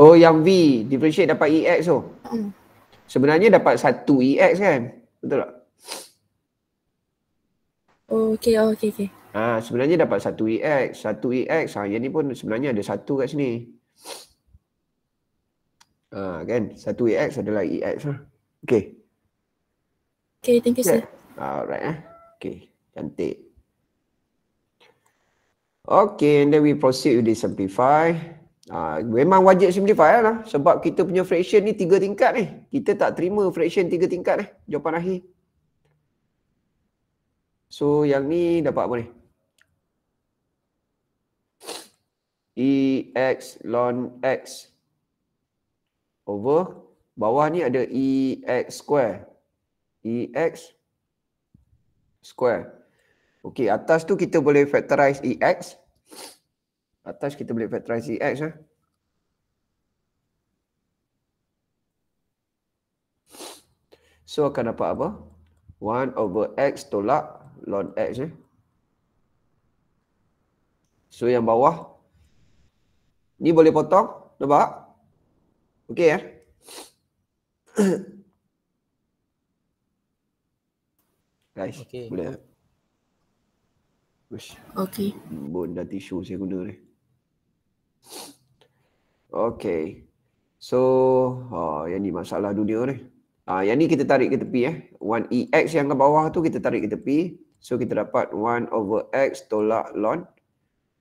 A: Oh, yang V. Differentiate dapat EX tu. So. Hmm sebenarnya dapat satu EX kan? Betul tak? Oh, okay, oh, okay, okay. Ha, sebenarnya dapat satu EX, satu EX. Ha, yang ni pun sebenarnya ada satu kat sini. Ha, kan? Satu EX adalah EX. Ha. Lah. Okay. Okay, thank you, okay. sir. Alright, eh. Okay, cantik. Okay, and then we proceed with the simplify. Ha, memang wajib simplify lah, lah sebab kita punya fraction ni tiga tingkat ni. Kita tak terima fraction tiga tingkat ni. Jawapan akhir. So yang ni dapat apa ni? E x ln x over bawah ni ada e x square. E x square. Okey, atas tu kita boleh factorize e x. Atas kita boleh factorize x eh. So akan dapat apa? 1 over X tolak ln X eh. So yang bawah ni boleh potong, nampak? Okey eh. Guys, okay. boleh. Okey. Bun dah tisu saya guna ni. Eh. Okay. So, oh, yang ni masalah dunia ni. Ah, yang ni kita tarik ke tepi eh. 1EX e yang ke bawah tu kita tarik ke tepi. So, kita dapat 1 over X tolak ln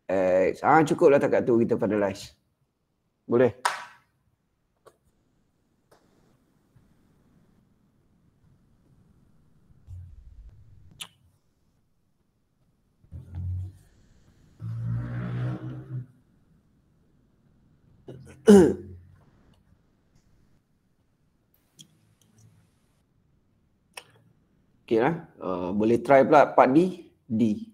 A: X. Ah, ha, cukup lah takat tu kita finalize. Boleh? Okay lah. Uh, boleh try pula part D. D.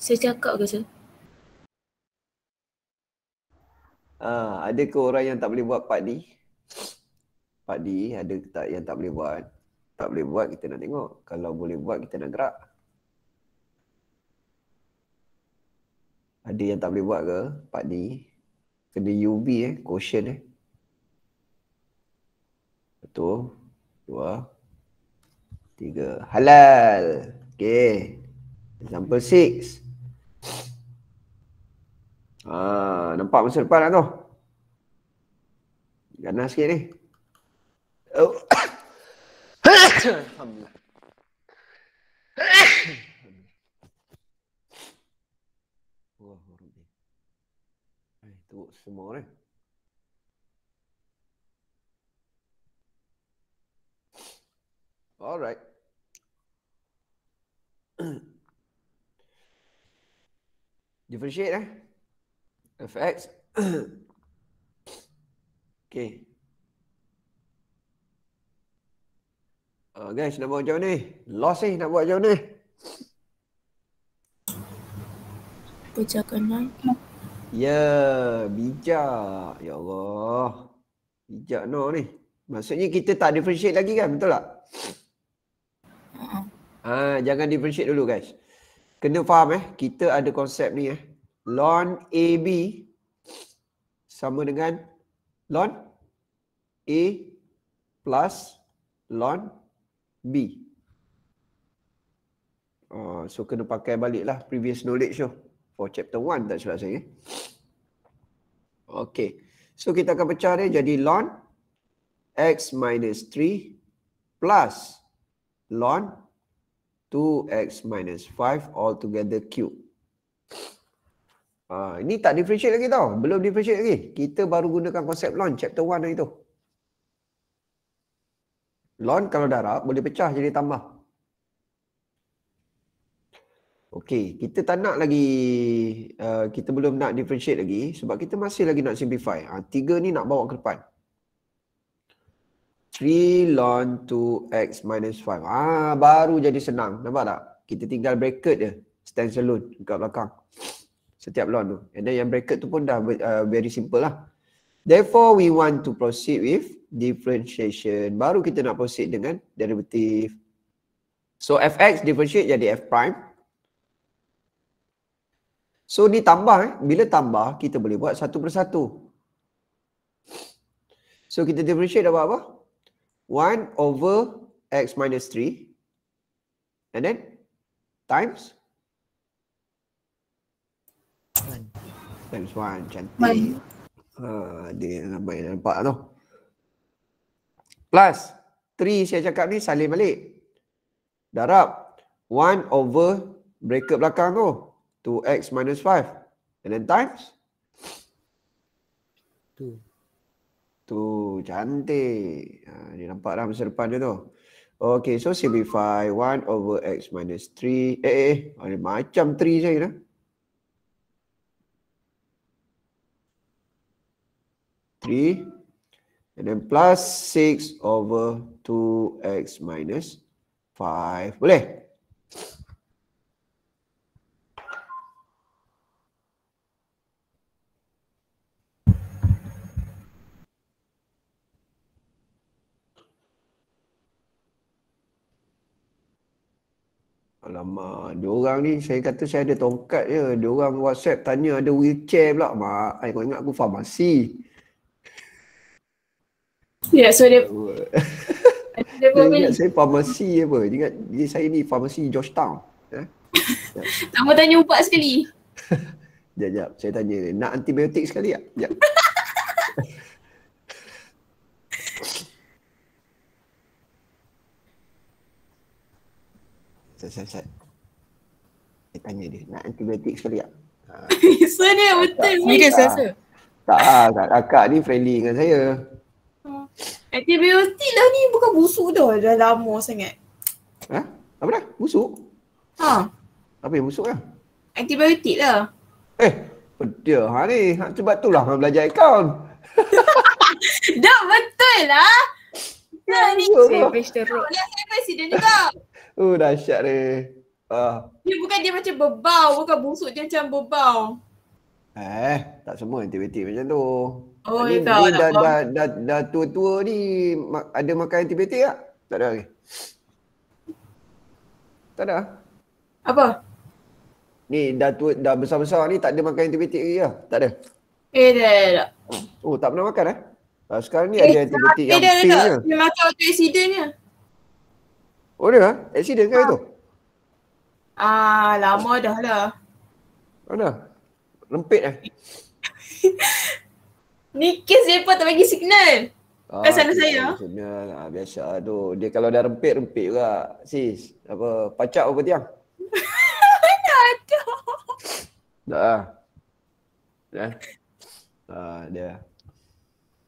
A: Saya cakap ke saya? Ah, ada ke orang yang tak boleh buat part ni? Part ni ada ke tak yang tak boleh buat? Tak boleh buat kita nak tengok. Kalau boleh buat kita nak gerak. Ada yang tak boleh buat ke part ni? Kena UV eh, quotient eh. Satu, dua, tiga. Halal. Okay. Example six. Ha, nampak masa depan tak lah tu? Ganas sikit ni. Oh. Alhamdulillah. Allah tu semua ni. Alright. Differentiate eh? fx. okay. Uh, guys, nak buat macam ni? Loss eh, nak buat macam ni? Bijak kan? Ya, yeah, bijak. Ya Allah. Bijak no ni. Maksudnya kita tak differentiate lagi kan? Betul tak? Uh-huh. Ha, jangan differentiate dulu guys. Kena faham eh. Kita ada konsep ni eh. Lon AB sama dengan lon A plus lon B. Uh, so kena pakai balik lah previous knowledge tu for chapter 1 tak salah saya. Okay. So kita akan pecah dia jadi lon X minus 3 plus lon 2X minus 5 altogether cube. Ha, ini tak differentiate lagi tau. Belum differentiate lagi. Kita baru gunakan konsep loan chapter 1 hari tu. Launch kalau darab boleh pecah jadi tambah. Okey, kita tak nak lagi uh, kita belum nak differentiate lagi sebab kita masih lagi nak simplify. Ha, tiga ni nak bawa ke depan. 3 ln 2x minus 5. Ah, ha, baru jadi senang. Nampak tak? Kita tinggal bracket je. Stand alone dekat belakang setiap loan tu and then yang bracket tu pun dah uh, very simple lah therefore we want to proceed with differentiation baru kita nak proceed dengan derivative so fx differentiate jadi f prime so ni tambah eh bila tambah kita boleh buat satu persatu so kita differentiate dapat apa 1 over x minus 3 and then times 1 Kan? Times one cantik. Ada uh, dia nampak yang nampak tu. Plus, three saya cakap ni salin balik. Darab. One over bracket belakang tu. 2x minus 5. And then times? 2. Tu cantik. Ha, dia nampak dah masa depan dia tu. Okay, so simplify 1 over x minus 3. Eh, eh, eh. macam 3 je, dah. 3 and then plus 6 over 2x minus 5. Boleh? Lama, dia orang ni saya kata saya ada tongkat je. Dia orang WhatsApp tanya ada wheelchair pula. Mak, ai kau ingat aku farmasi. Ya, yeah, so dia
B: Dia, ingat saya
A: farmasi apa. Dia ingat dia saya ni farmasi Georgetown. Ya. Yeah. tanya ubat sekali. Jap, Saya tanya dia. Nak antibiotik sekali tak? Jap. Saya tanya dia. Nak antibiotik sekali tak? Ha. Risa dia betul. Serius rasa? Tak lah. Kakak ni friendly dengan saya. Antibiotik lah ni bukan busuk dah. Dah lama sangat. Ha? Apa dah? Busuk? Ha. Apa yang busuk dah? Antibiotik lah. Eh, pedih ha ni. Sebab tu lah belajar akaun. dah betul lah. Nah, ya ni Allah. Allah. Allah. Allah. Allah. Allah. Uh. Dia bukan dia macam bebau, bukan busuk dia macam berbau. Eh, tak semua antibiotik macam tu. Oh, ni, tak, ni dah, dah, dah, dah, dah, tua-tua ni ada makan antibiotik tak? Tak ada lagi. Tak ada. Apa? Ni dah tua, dah besar-besar ni tak ada makan antibiotik lagi lah. Tak ada. Eh, tak, Oh, tak pernah makan eh? Nah, sekarang ni eh, ada antibiotik yang pain dia. Dia macam waktu accident dia. Oh, dia? Eh? Accident ha. kan itu? Ah, ah, lama dah lah. Mana? Lempit eh? Ni kes dia pun tak bagi signal. Ah, Kat sana saya. Signal. Ah, biasa tu. Dia kalau dah rempit-rempit juga. Sis. Apa? Pacak apa tiang? Mana ada. Tak lah. Dah. Ya? Ah, dia.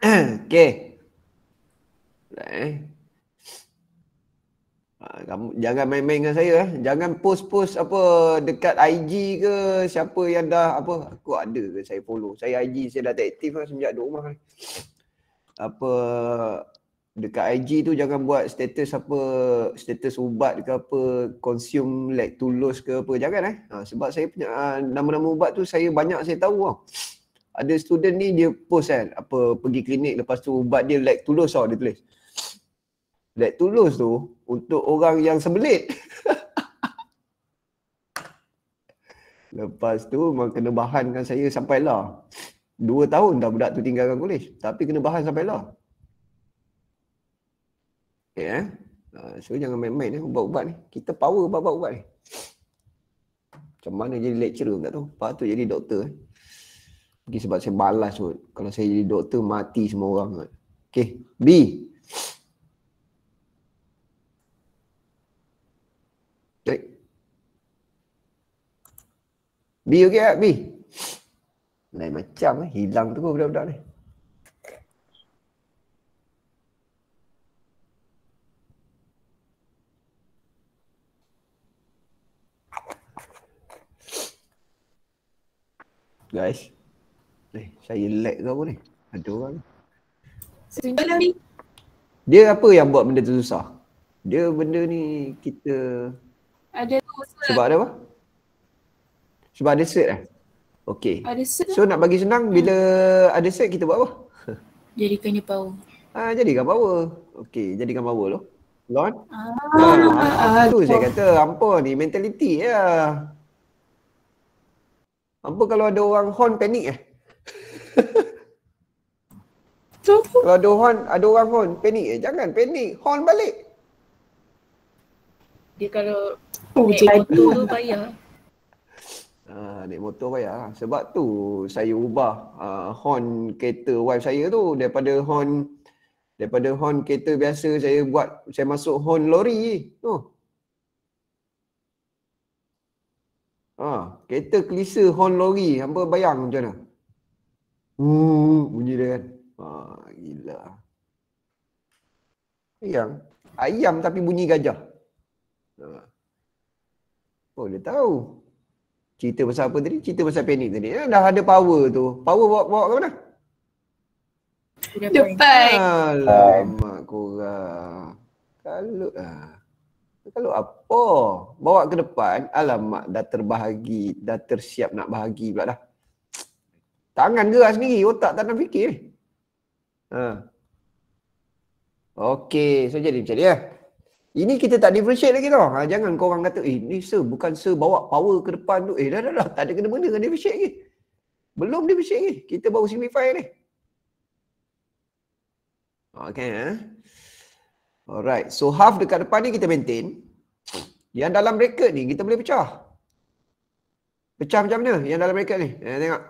A: okay. Dah eh. Ah, kamu jangan main-main dengan saya eh. Jangan post-post apa dekat IG ke siapa yang dah apa aku ada ke saya follow. Saya IG saya dah tak aktif lah semenjak duduk rumah. Apa dekat IG tu jangan buat status apa status ubat ke apa consume like tulus ke apa jangan eh. Ha, sebab saya punya ah, nama-nama ubat tu saya banyak saya tahu tau. Ada student ni dia post kan apa pergi klinik lepas tu ubat dia like tulus tau dia tulis. Like tulus tu untuk orang yang sebelit. Lepas tu memang kena bahankan saya sampai lah. Dua tahun dah budak tu tinggalkan kolej. Tapi kena bahan sampai lah. Okay, eh? eh? Ah, so jangan main-main eh, ubat-ubat ni. Kita power ubat-ubat, ubat-ubat ni. Macam mana jadi lecturer pun tak tahu. tu jadi doktor eh. Okay, sebab saya balas kot. Kalau saya jadi doktor, mati semua orang kot. Okay, B. B okey tak B? Lain macam eh. Hilang tu budak-budak ni. Guys. Eh, saya lag ke apa ni? Ada orang. ni. Dia apa yang buat benda tu susah? Dia benda ni kita... Ada tu. Sebab ada apa? Sebab ada cert eh? Okay. Ada cert. So nak bagi senang hmm. bila ada cert kita buat apa? Jadikannya power. Ah, jadikan power. Okay, jadikan power tu. Lon? Ah, ah, saya kata, apa ni mentaliti ya. Apa kalau ada orang horn panik eh? kalau ada horn, ada orang horn panik eh? Jangan panik, horn balik. Dia kalau Oh, jadi tu payah. Ha, naik motor bayar. Sebab tu saya ubah uh, horn kereta wife saya tu daripada horn daripada horn kereta biasa saya buat saya masuk horn lori tu. Oh. Ha, kereta kelisa horn lori. Hampa bayang macam mana? Hmm, bunyi dia kan. Ha, gila. Ayam. Ayam tapi bunyi gajah. Ha. Oh, dia tahu. Cerita pasal apa tadi? Cerita pasal panik tadi. Ya, dah ada power tu. Power bawa, bawa ke mana? depan. Alamak korang. Kalau ah. kalau apa? Bawa ke depan. Alamak dah terbahagi. Dah tersiap nak bahagi pula dah. Tangan gerak sendiri. Otak tak nak fikir. Ha. Okey. So jadi macam ni ya. Ini kita tak differentiate lagi tau. Ha, jangan kau orang kata, eh ni sir, bukan sir bawa power ke depan tu. Eh dah dah dah, tak ada kena-mena dengan differentiate lagi. Belum differentiate lagi. Kita baru simplify ni. Okay. Eh? Alright, so half dekat depan ni kita maintain. Yang dalam bracket ni kita boleh pecah. Pecah macam mana yang dalam bracket ni? Eh, tengok.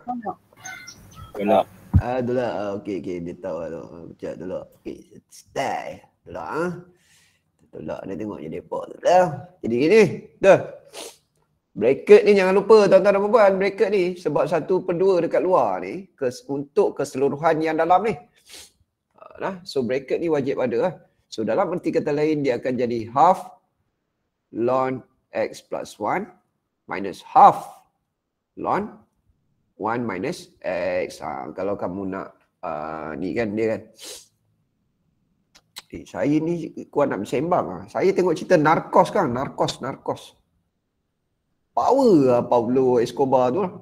A: Tengok. Ah, dulu. Ah, okay, okay. Dia tahu lah tu. Pecah dulu. Okay, stay. Dulu, ha? Tolak ni tengok je depa tu lah. Jadi gini, dah. Bracket ni jangan lupa tuan-tuan dan puan-puan bracket ni sebab satu per dua dekat luar ni ke, untuk keseluruhan yang dalam ni. Nah, so bracket ni wajib ada lah. So dalam erti kata lain dia akan jadi half ln x plus 1 minus half ln 1 minus x. Ha, kalau kamu nak uh, ni kan dia kan. Eh, saya ni kuat nak bersembang lah. Saya tengok cerita narkos kan. Narkos, narkos. Power lah Pablo Escobar tu lah.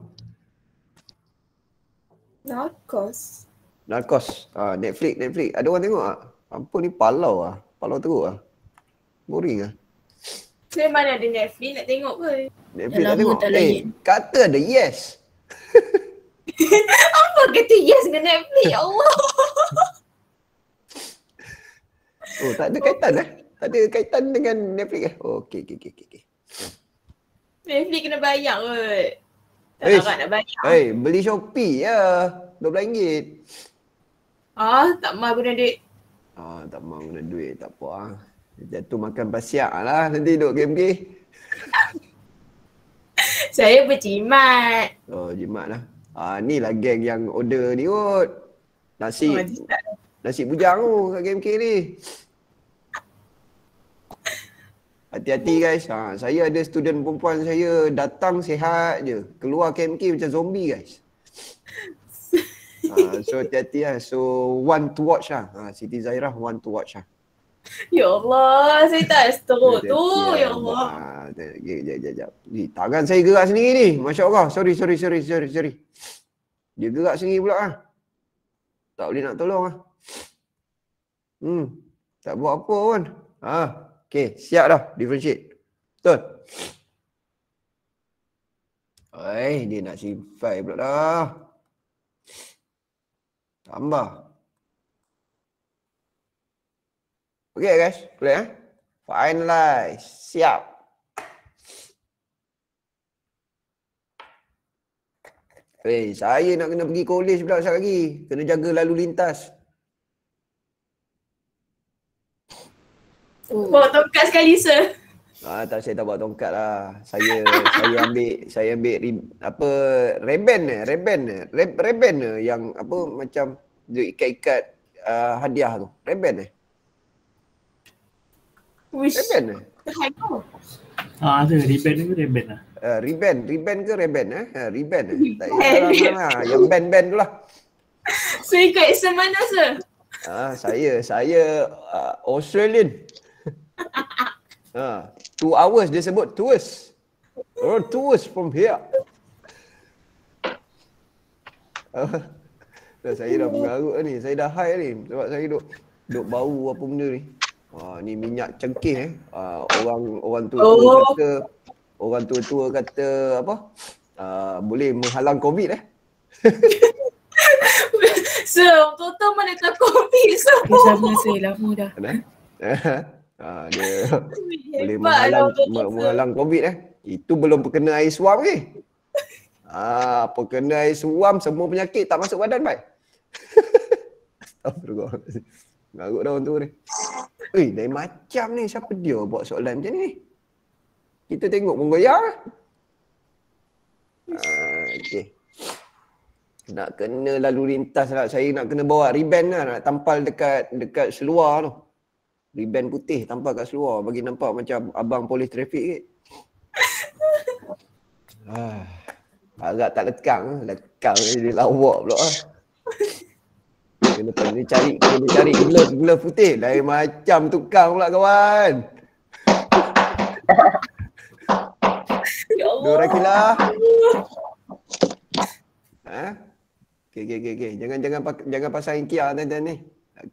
A: Narkos? Narkos. Ha, Netflix, Netflix. Ada orang tengok tak? Apa ni palau lah. Palau teruk lah. Boring lah. Saya mana ada Netflix nak tengok pun. Netflix nak tengok? Eh, hey, kata ada yes. Apa kata yes dengan Netflix? Ya Allah. Oh, tak ada kaitan eh. Tak ada kaitan dengan Netflix eh. Oh, okey okey okey okey. Okay. Netflix kena bayar kot. Tak Eish. nak bayar. Hey, beli Shopee ya. RM12. Ah, tak mahu guna duit. Ah, tak mahu guna duit. Tak apa ah. Jatuh makan pasiak lah nanti duduk game-game. Saya berjimat. Oh, jimat lah. Ah, ni lah geng yang order ni kot. Nasi. Oh, nasi bujang tu kat game-game ni. Hati-hati guys. Ha, saya ada student perempuan saya datang sihat je. Keluar KMK macam zombie guys. Ha, so hati-hati lah. So one to watch lah. Ha, Siti Zairah one to watch lah. Ya Allah, saya tak teruk tu. Ya Allah. Ha, jap, jap, jap, jap. Ni, tangan saya gerak sendiri ni. Masya Allah. Sorry, sorry, sorry, sorry, sorry. Dia gerak sendiri pula lah. Tak boleh nak tolong lah. Hmm, tak buat apa pun. Ha. Ah. Okay, siap dah differentiate. Betul. Oi, dia nak simplify pula dah. Tambah. Okay guys, boleh eh? Finalize. Siap. hey, eh, saya nak kena pergi kolej pula sekejap lagi. Kena jaga lalu lintas. Oh. Bawa tongkat sekali, sir. Ah, tak, saya tak bawa tongkat lah. Saya, saya ambil, saya ambil rib. apa, reben eh, reben eh, reben eh, yang apa, macam dia ikat-ikat uh, hadiah tu. Reben eh. Reben eh. Ah, ah? eh. Ah, ada reben ke reben lah. Uh, reben, reben ke reben eh? Uh, reben eh? Tak lah. Yang band-band tu lah. So ikut semana sir? Ah, saya, saya uh, Australian. Ha, two hours dia sebut tours. Or oh, tours from here. dah, saya dah mengarut ni. Saya dah high ni sebab saya duk duk bau apa benda ni. Ha, ni minyak cengkeh, eh. Ha, orang orang tu oh. kata orang tua-tua kata apa? Ha, boleh menghalang covid eh. so, tua-tua mana tak covid so. Sama saya lama dah. Eh? Ah, dia boleh menghalang, menghalang COVID eh. Itu belum perkena air suam ke? Eh. Ha, ah, perkena air suam semua penyakit tak masuk badan baik. Astagfirullahalazim. Garuk dah orang tu ni. Eh, dari macam ni siapa dia buat soalan macam ni? Kita tengok menggoyang. Ah, ha, okay. Nak kena lalu lintas lah. Saya nak kena bawa riband lah. Nak tampal dekat dekat seluar tu. Reband putih tampak kat seluar bagi nampak macam abang polis trafik ke. Ah. Agak tak lekang, lekang dia lawak pula ah. Kena pergi cari, kena cari glove, glove putih. Lain macam tukang pula kawan. Ya Allah. Dora kila. Ha? Okey okey okey Jangan jangan jangan pasang inkia nanti ni.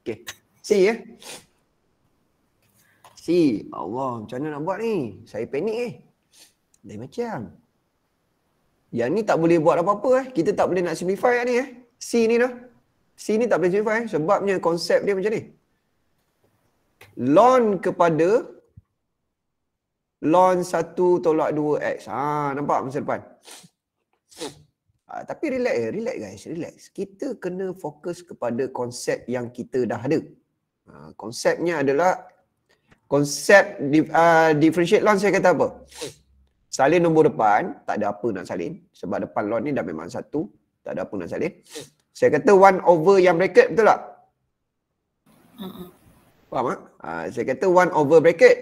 A: Okey. See ya. Eh? si Allah macam mana nak buat ni saya panik eh lain macam yang ni tak boleh buat apa-apa eh kita tak boleh nak simplify ni eh si ni dah si ni tak boleh simplify eh. sebabnya konsep dia macam ni loan kepada loan 1 tolak 2x ha nampak masa depan Ha, tapi relax ya, relax guys, relax. Kita kena fokus kepada konsep yang kita dah ada. Ha, konsepnya adalah konsep uh, differentiate loan saya kata apa? Hmm. Salin nombor depan, tak ada apa nak salin. Sebab depan loan ni dah memang satu. Tak ada apa nak salin. Hmm. Saya kata one over yang bracket betul tak? Hmm. Faham tak? Ha, saya kata one over bracket.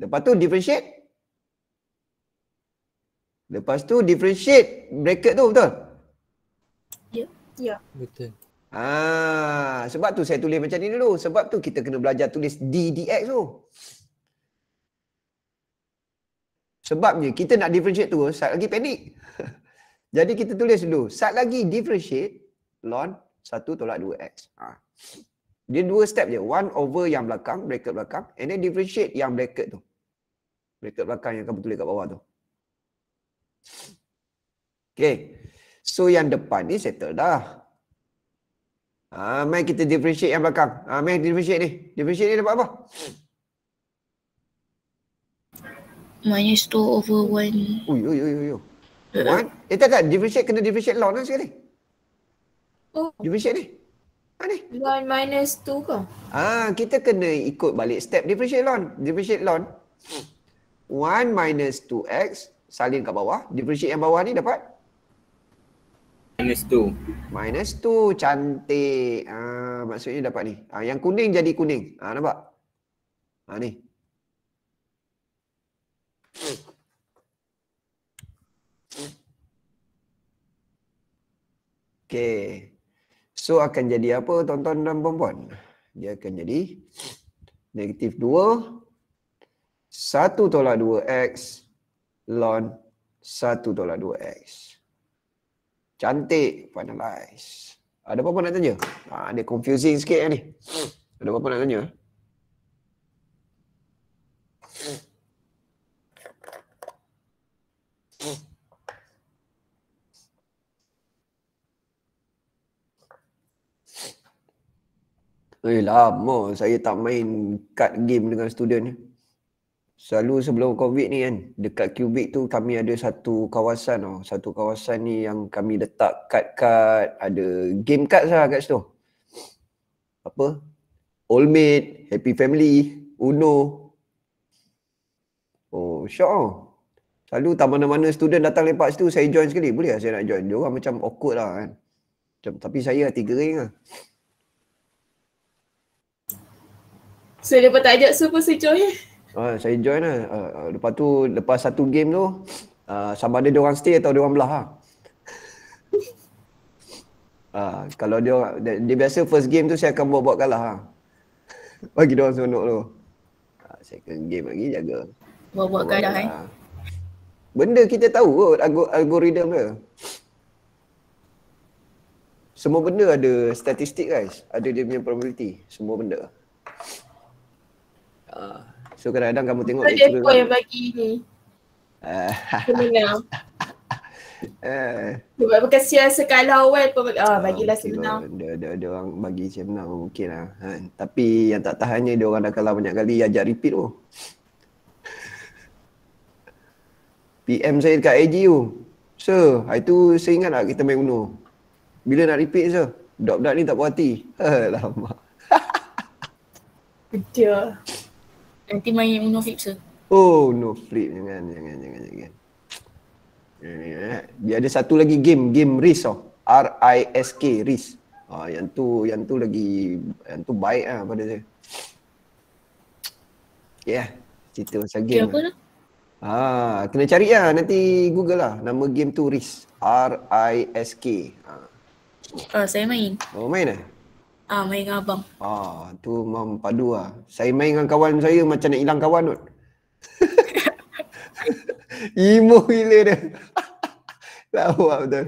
A: Lepas tu differentiate. Lepas tu differentiate bracket tu betul? Ya. Yeah. Yeah. Betul. Ha, sebab tu saya tulis macam ni dulu. Sebab tu kita kena belajar tulis D, DX tu. Sebabnya kita nak differentiate tu, sat lagi panik. Jadi kita tulis dulu. Sat lagi differentiate ln 1 tolak 2X. Ha. Dia dua step je. One over yang belakang, bracket belakang. And then differentiate yang bracket tu. Bracket belakang yang kamu tulis kat bawah tu. Okay. So yang depan ni settle dah. Ah, mai kita differentiate yang belakang. Ah, mai differentiate ni. Differentiate ni dapat apa? Minus 2 over 1. Ui, ui, ui, ui. 1? Uh. Eh tak, tak. Differentiate kena differentiate long lah sekali. Oh. Differentiate ni. Ha ni. 1 minus 2 ke? Ah, kita kena ikut balik step differentiate long. Differentiate long. 1 minus 2x salin kat bawah. Differentiate yang bawah ni dapat 2. Minus 2. Minus 2 cantik. Ah maksudnya dapat ni. Ah yang kuning jadi kuning. Ah uh, nampak? Ah ni. Okay. So akan jadi apa tuan-tuan dan puan Dia akan jadi negatif 2. 1 tolak 2x. lon 1 tolak 2x. Cantik finalize. Ada apa-apa nak tanya? Ha, dia confusing sikit kan ni. Ada apa-apa nak tanya? Eh lama saya tak main card game dengan student ni. Selalu sebelum COVID ni kan, dekat Cubic tu kami ada satu kawasan tau. Satu kawasan ni yang kami letak kad-kad, ada game kad lah kat situ. Apa? Old Mate, Happy Family, Uno. Oh, syok lah. Selalu tak mana-mana student datang lepak situ, saya join sekali. Boleh lah saya nak join. Dia orang macam awkward lah kan. Macam, tapi saya tiga ring lah. So, dia pun tak ajak super sejuk eh? Uh, saya join lah. Uh, lepas tu, lepas satu game tu, uh, sama ada dia orang stay atau dia orang belah lah. Uh, kalau dia dia, dia, biasa first game tu saya akan buat-buat kalah lah. Bagi dia senok tu. Uh, second game lagi jaga. Buat-buat kalah eh. Benda kita tahu kot algoritma dia. Semua benda ada statistik guys. Ada dia punya probability. Semua benda. Uh, So kadang-kadang kamu tengok Ada aku yang bagi ni eh. kan? ah, ah, Senang Uh, Sebab berkesian sekala awal pun ah, oh, bagilah senang dia, dia, orang bagi macam senang mungkin lah ha. Tapi yang tak tahannya dia orang dah kalah banyak kali ajak repeat pun oh. PM saya dekat AG tu Sir, hari tu saya ingat lah kita main UNO Bila nak repeat sir? Dok-dok ni tak puas hati Alamak Kejap Nanti main yang Uno Flip sah Oh, Uno Flip jangan jangan jangan jangan. Eh, dia ada satu lagi game, game Risk oh. R I S K Risk. Ah yang tu yang tu lagi yang tu baik ah pada saya. Ya, yeah, cerita pasal game. Okay, apa lah. Ha, ah, kena cari lah. Nanti Google lah. Nama game tu RISK. R-I-S-K. Ah. Oh, saya main. Oh, main lah? Ah main dengan abang. Ah tu mem padu lah. Saya main dengan kawan saya macam nak hilang kawan kot. emo gila dia. Lawa ah, betul.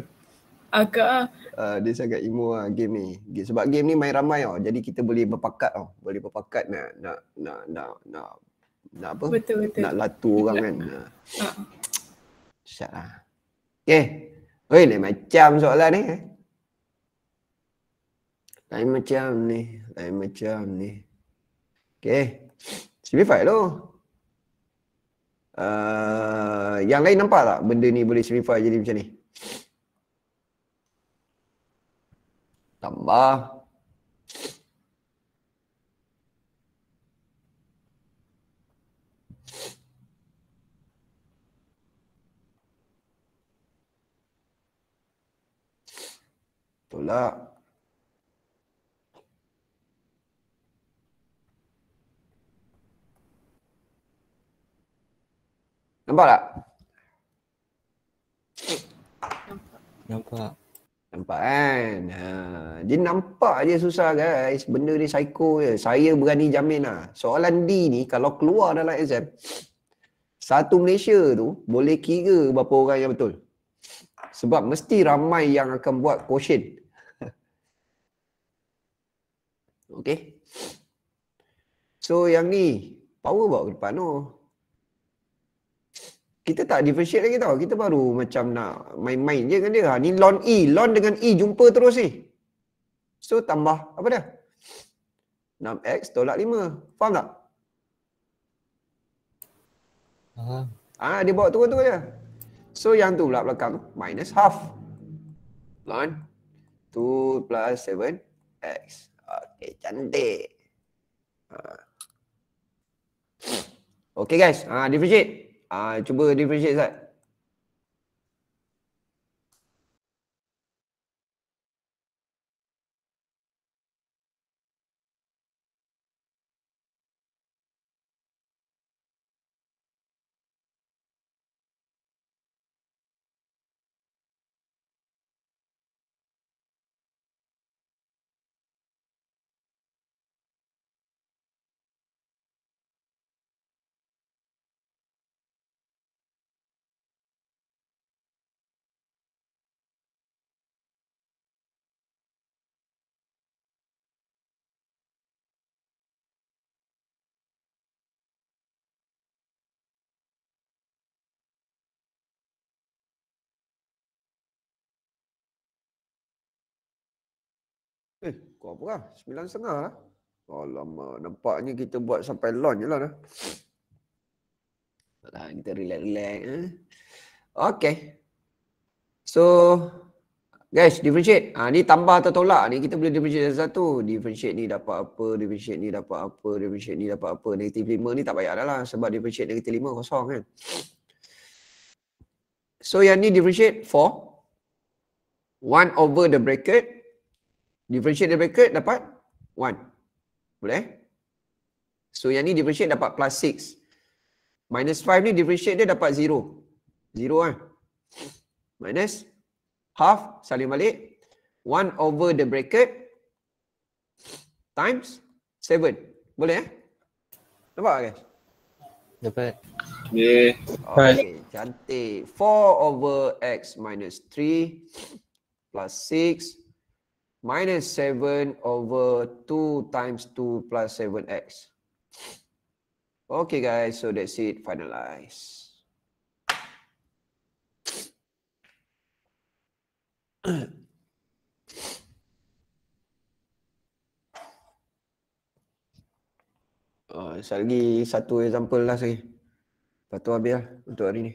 A: Agak ah. Uh, dia sangat emo lah game ni. Sebab game ni main ramai tau. Jadi kita boleh berpakat tau. Boleh berpakat nak nak nak nak nak nak apa? Betul betul. Nak latu orang kan. Ha. Ah. Uh. Syak lah. Okay. Eh, oi, macam soalan ni eh lain macam ni, lain macam ni. Okay, simplify tu. Uh, ah, yang lain nampak tak benda ni boleh simplify jadi macam ni? Tambah. Tolak. Nampak tak? Nampak. Nampak kan? Ha. Dia nampak je susah guys. Benda ni psycho je. Saya berani jamin lah. Soalan D ni kalau keluar dalam exam, satu Malaysia tu boleh kira berapa orang yang betul. Sebab mesti ramai yang akan buat quotient. okay. So yang ni, power bawa ke depan tu. No kita tak differentiate lagi tau. Kita baru macam nak main-main je dengan dia. Ha, ni lon E. Lon dengan E jumpa terus ni. So tambah apa dia? 6X tolak 5. Faham tak? Ah, ha, dia bawa turun tu je. So yang tu pula belakang minus half. Lon 2 plus 7X. Okay, cantik. Ha. Okay guys, ha, differentiate. Ah uh, cuba differentiate Ustaz. Eh, kau apa lah? Sembilan setengah lah. Alamak, nampaknya kita buat sampai launch je lah dah. Tak tahan, kita relax-relax. Eh. Okay. So, guys, differentiate. Ha, ni tambah atau tolak. Ni kita boleh differentiate satu. Differentiate ni dapat apa, differentiate ni dapat apa, differentiate ni dapat apa. Negatif lima ni tak payah dah lah. Sebab differentiate negatif lima kosong kan. So, yang ni differentiate for One over the bracket Differentiate the bracket dapat 1. Boleh? So yang ni differentiate dapat plus 6. Minus 5 ni differentiate dia dapat 0. 0 lah. Minus half salin balik. 1 over the bracket times 7. Boleh eh? Nampak tak guys? Dapat. Yeah. Okay, cantik. 4 over x minus 3 plus 6 minus 7 over 2 times 2 plus 7x. Okay guys, so that's it, finalize. Oh, ah, saya lagi satu example lah saya. Lepas tu habis lah untuk hari ni.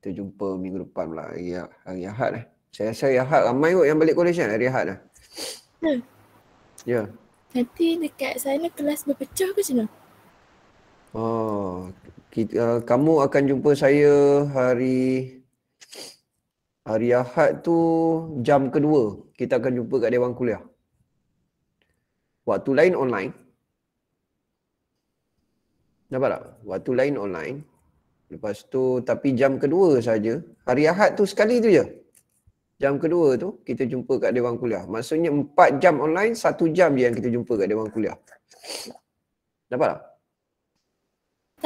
A: Kita jumpa minggu depan pula. Hari, hari Ahad eh. Saya rasa Rehat ramai kot yang balik kolej kan hari Rehat lah. Ya. Hmm. Ya. Nanti dekat sana kelas berpecah ke sana? Oh, kita, uh, kamu akan jumpa saya hari hari Ahad tu jam kedua kita akan jumpa kat Dewan Kuliah. Waktu lain online. Nampak tak? Waktu lain online. Lepas tu tapi jam kedua saja. Hari Ahad tu sekali tu je jam kedua tu kita jumpa kat dewan kuliah. Maksudnya empat jam online, satu jam je yang kita jumpa kat dewan kuliah. Dapat tak?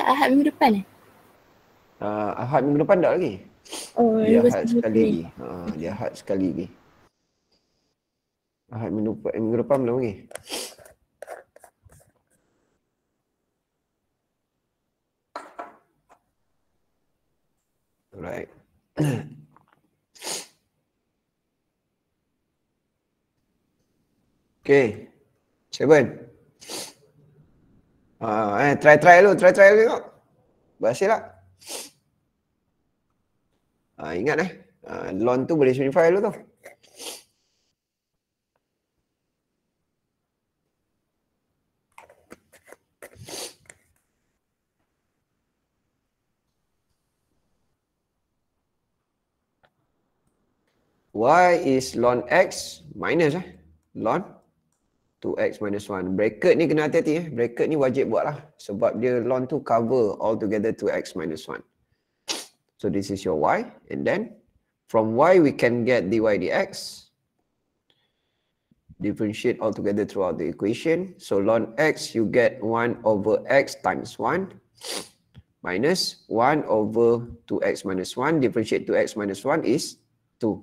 A: Tak Ahad minggu depan eh? Uh, ahad minggu depan tak lagi? Oh, dia Ahad sekali lagi. Ha, dia Ahad sekali lagi. Ahad minggu, depan minggu depan belum lagi. Alright. Okay. Seven. Uh, ah, eh, try try dulu, try try tengok. Berhasil tak? Ah uh, ingat eh. Ah uh, loan tu boleh simplify dulu tu. Y is ln x minus eh ln 2x minus 1. Bracket ni kena hati-hati. Eh. Bracket ni wajib buat lah. Sebab dia long to cover all together 2x minus 1. So this is your y. And then from y we can get dy dx. Differentiate all together throughout the equation. So long x you get 1 over x times 1 minus 1 over 2x minus 1. Differentiate 2x minus 1 is 2.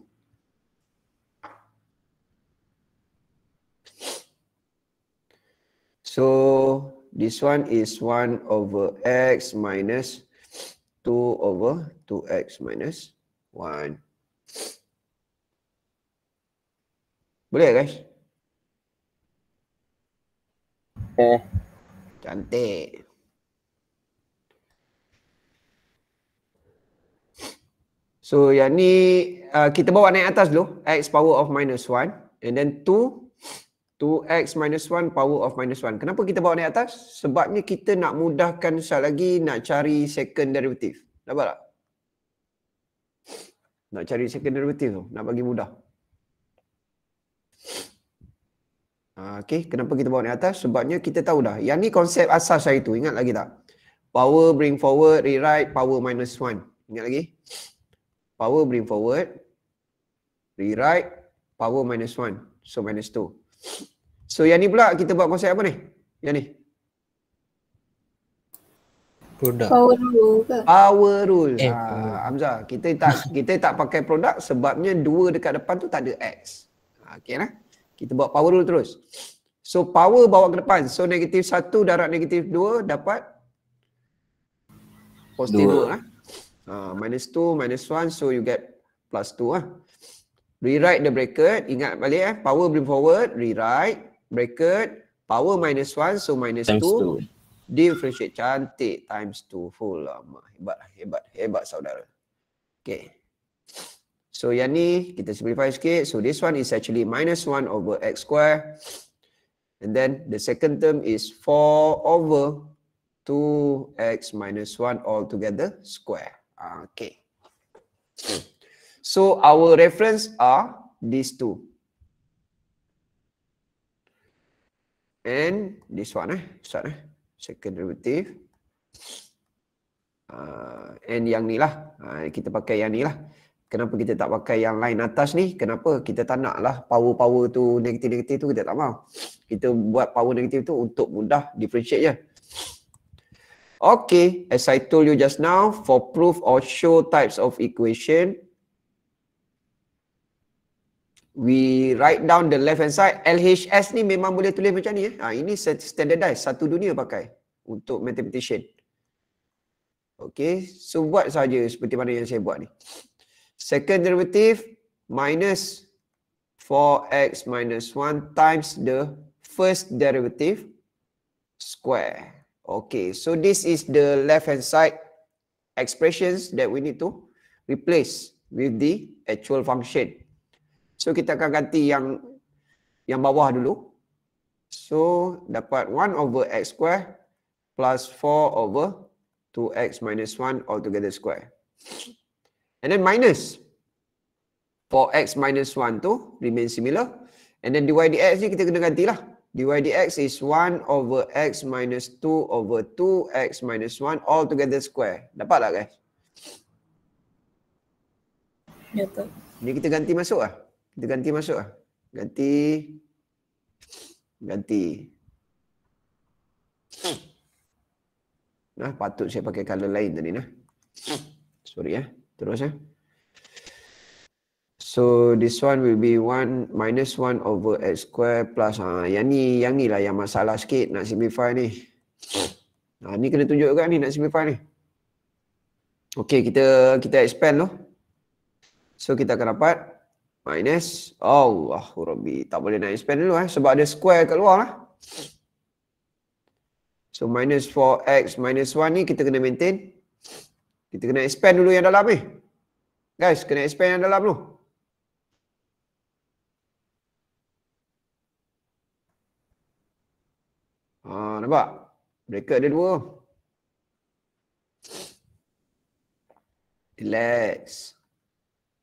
A: So this one is 1 over x minus 2 over 2x minus 1. Boleh guys? Oh. Cantik. So yang ni uh, kita bawa naik atas dulu. X power of minus 1. And then 2 2x minus 1 power of minus 1. Kenapa kita bawa naik atas? Sebabnya kita nak mudahkan sekali lagi nak cari second derivative. Nampak tak? Nak cari second derivative tu. Nak bagi mudah. Ah, okay. Kenapa kita bawa naik atas? Sebabnya kita tahu dah. Yang ni konsep asas saya tu. Ingat lagi tak? Power bring forward, rewrite power minus 1. Ingat lagi? Power bring forward, rewrite power minus 1. So minus 2. So yang ni pula kita buat konsep apa ni? Yang ni. Product. Power rule ke? Power rule. Eh, ha, ah, kita tak kita tak pakai produk sebabnya dua dekat depan tu tak ada X. Ha, okay lah. Kita buat power rule terus. So power bawa ke depan. So negatif satu darat negatif dua dapat positif dua. lah. Ha, minus 2, minus 1, so you get plus 2 lah rewrite the bracket ingat balik eh power bring forward rewrite bracket power minus 1 so minus 2 differentiate cantik times 2 full lama hebat hebat hebat saudara Okay, so yang ni kita simplify sikit so this one is actually minus 1 over x square and then the second term is 4 over 2x minus 1 all together square ah, Okay. hmm. So our reference are these two. And this one eh. Ustaz eh. Second derivative. Uh, and yang ni lah. Uh, kita pakai yang ni lah. Kenapa kita tak pakai yang lain atas ni? Kenapa kita tak nak lah power-power tu negatif-negatif tu kita tak mau. Kita buat power negatif tu untuk mudah differentiate je. Okay, as I told you just now, for proof or show types of equation, we write down the left hand side LHS ni memang boleh tulis macam ni eh. Ha, ini standardized satu dunia pakai untuk mathematician. Okay, so buat saja seperti mana yang saya buat ni. Second derivative minus 4x minus 1 times the first derivative square. Okay, so this is the left hand side expressions that we need to replace with the actual function. So kita akan ganti yang yang bawah dulu. So dapat 1 over x square plus 4 over 2x minus 1 altogether square. And then minus 4x minus 1 tu remain similar. And then dy dx ni kita kena gantilah. dy dx is 1 over x minus 2 over 2x minus 1 altogether square. Dapat tak guys? Dapat. Ya, ni kita ganti masuk lah. Kita ganti masuk lah. Ganti. Ganti. Nah, patut saya pakai color lain tadi nah. Sorry ya. Eh. Terus ya. So this one will be 1 minus 1 over x square plus ha, yang ni yang ni lah yang masalah sikit nak simplify ni. Ha, ni kena tunjuk tunjukkan ni nak simplify ni. Okay kita kita expand tu. So kita akan dapat minus Allah oh, Rabbi tak boleh nak expand dulu eh sebab ada square kat luar lah so minus 4x minus 1 ni kita kena maintain kita kena expand dulu yang dalam ni eh. guys kena expand yang dalam dulu ha nampak bracket dia dua relax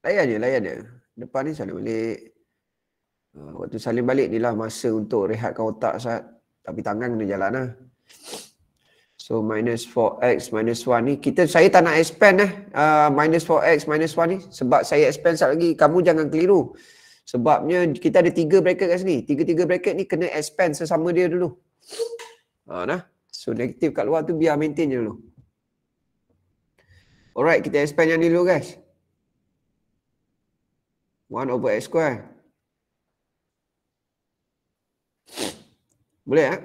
A: layan je layan je depan ni salim balik. Ha, waktu salim balik ni lah masa untuk rehatkan otak saat tapi tangan kena jalan lah. So minus 4x minus 1 ni kita saya tak nak expand eh uh, minus 4x minus 1 ni sebab saya expand sat lagi kamu jangan keliru. Sebabnya kita ada tiga bracket kat sini. Tiga-tiga bracket ni kena expand sesama dia dulu. Ha nah. So negatif kat luar tu biar maintain je dulu. Alright, kita expand yang ni dulu guys. 1 over x square. Boleh tak? Eh?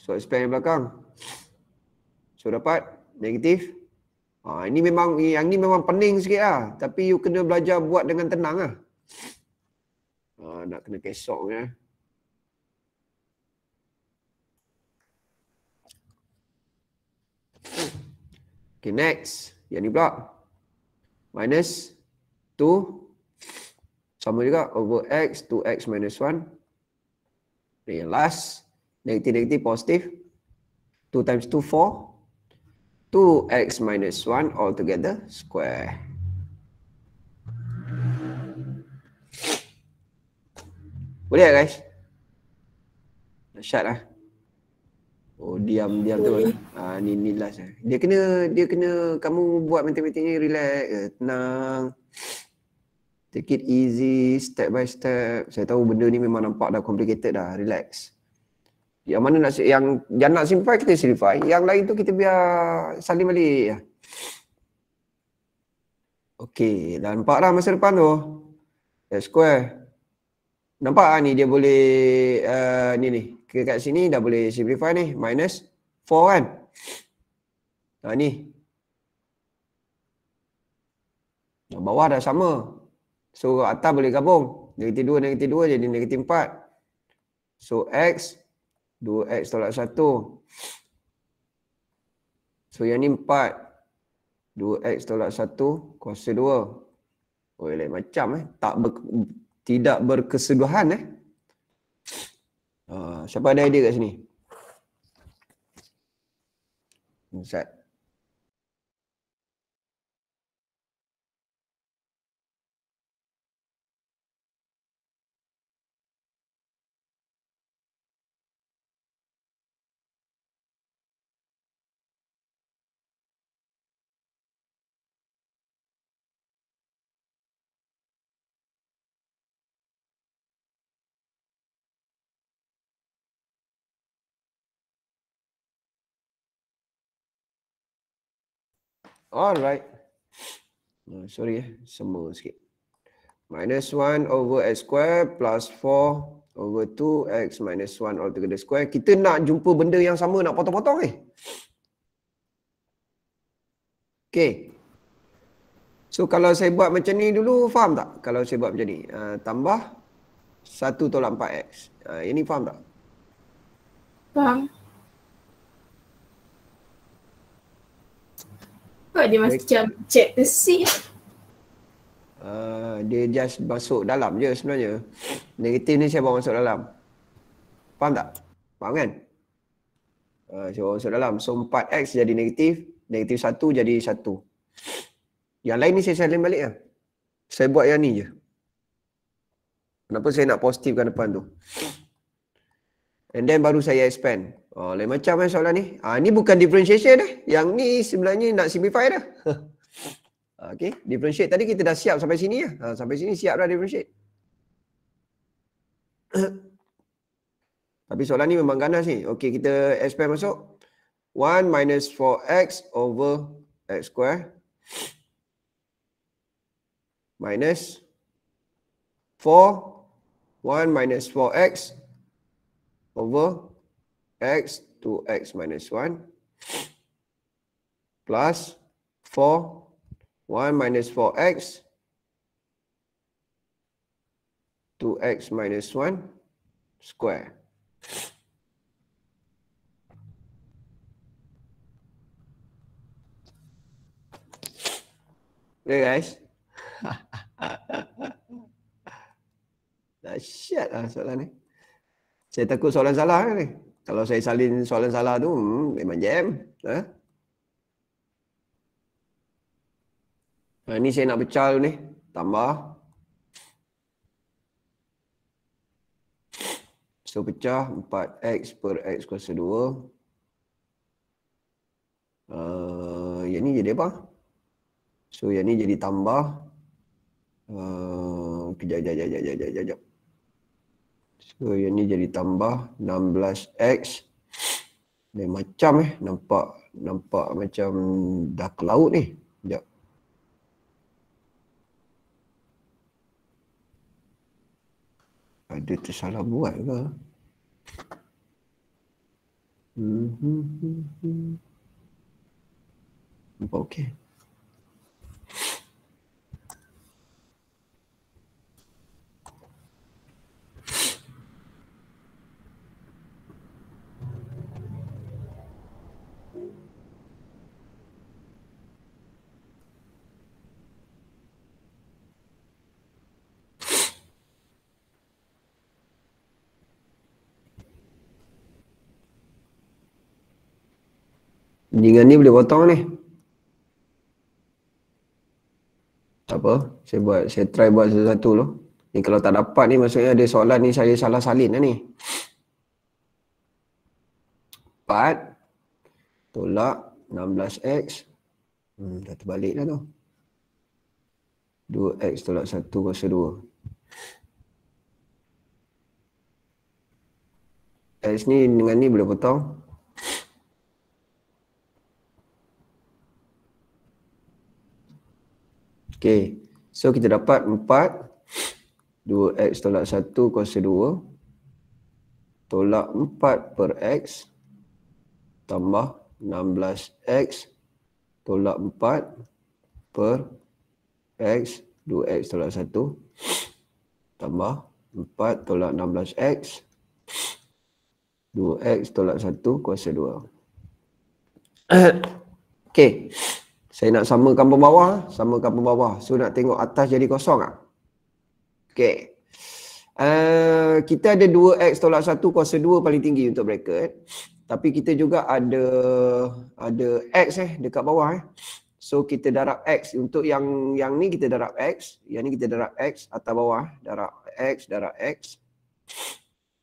A: So expand yang belakang. So dapat negatif. Ha, ini memang yang ni memang pening sikit lah. Tapi you kena belajar buat dengan tenang lah. Ha, nak kena kesok ya. Okay next. Yang ni pula minus 2 sama juga over x 2x minus 1 dan last negative negative positive, 2 times 2 4 2x minus 1 all together square boleh tak guys? Nasyat lah. Oh diam diam tu. Ah ni ni last eh. Dia kena dia kena kamu buat matematik ni relax, eh, tenang. Take it easy step by step. Saya tahu benda ni memang nampak dah complicated dah. Relax. Yang mana nak yang yang nak simplify kita simplify. Yang lain tu kita biar salin balik. Ya. Okey, dah nampak dah masa depan tu. S square. Eh. Nampak ah ni dia boleh uh, ni ni Kira kat sini dah boleh simplify ni minus 4 kan Ha ni Yang bawah dah sama So atas boleh gabung Negatif 2, negatif 2 jadi negatif 4 So X 2X tolak 1 So yang ni 4 2X tolak 1 Kuasa 2 Oh, lain macam eh. Tak ber, tidak berkesuduhan eh. Ah, siapa ada idea kat sini? Ustaz. Alright. Uh, sorry eh, semua sikit. Minus 1 over x square plus 4 over 2x minus 1 together square. Kita nak jumpa benda yang sama nak potong-potong ni. Eh? Okay. So kalau saya buat macam ni dulu, faham tak? Kalau saya buat macam ni. Uh, tambah 1 tolak 4x. Uh, ah, ini faham tak? Faham. Oh, dia macam check the seat. Uh, dia just masuk dalam je sebenarnya. Negatif ni saya bawa masuk dalam. Faham tak? Faham kan? Uh, saya bawa masuk dalam. So 4x jadi negatif. Negatif 1 jadi 1. Yang lain ni saya salin balik lah. Saya buat yang ni je. Kenapa saya nak positifkan depan tu? And then baru saya expand. Oh, lain macam kan soalan ni. Ah, ni bukan differentiation eh. Yang ni sebenarnya nak simplify dah. Ah, okay, differentiate. Tadi kita dah siap sampai sini ya. Ha, sampai sini siap dah differentiate. Tapi soalan ni memang ganas ni. Okay, kita expand masuk. 1 minus 4x over x square. Minus 4. 1 minus 4x over x to x minus 1 plus 4 1 minus 4x 2x minus 1 square. Okay guys. Dah syat lah soalan ni. Saya takut soalan salah kan ni kalau saya salin soalan salah tu hmm, memang jam. Ha? Ha, ni saya nak pecah ni. Tambah. So pecah 4x per x kuasa 2. Uh, ah, yang ni jadi apa? So yang ni jadi tambah. Uh, ah, kejap, kejap, kejap, kejap, kejap, kejap. So yang ni jadi tambah 16x Dan macam eh nampak Nampak macam dah ke laut ni Sekejap Ada tersalah buat ke? Hmm, hmm, hmm. hmm. Nampak okey Dengan ni boleh potong ni. Tak apa, saya buat saya try buat satu-satu dulu. Ni kalau tak dapat ni maksudnya ada soalan ni saya salah salin lah ni. Empat tolak 16x. Hmm, dah terbalik dah tu. 2x tolak 1 kuasa 2. X ni dengan ni boleh potong. Okay, so kita dapat 4 2x tolak 1 kuasa 2 Tolak 4 per x Tambah 16x Tolak 4 per x 2x tolak 1 Tambah 4 tolak 16x 2x tolak 1 kuasa 2 Okay saya nak samakan pembawah, samakan pembawah. So nak tengok atas jadi kosong tak? Ah. Okay. Uh, kita ada 2x tolak 1 kuasa 2 paling tinggi untuk bracket. Tapi kita juga ada ada x eh dekat bawah eh. So kita darab x untuk yang yang ni kita darab x, yang ni kita darab x atas bawah, darab x, darab x.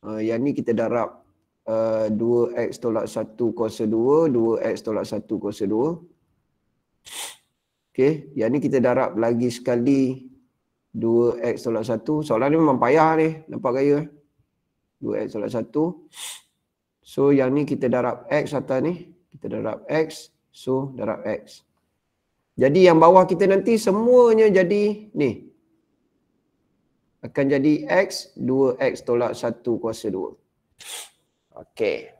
A: Uh, yang ni kita darab uh, eh, 2x tolak 1 kuasa 2, 2x tolak 1 kuasa 2. Okey, yang ni kita darab lagi sekali 2x tolak 1. Soalan ni memang payah ni. Nampak gaya. 2x tolak 1. So yang ni kita darab x atas ni. Kita darab x. So darab x. Jadi yang bawah kita nanti semuanya jadi ni. Akan jadi x 2x tolak 1 kuasa 2. Okey.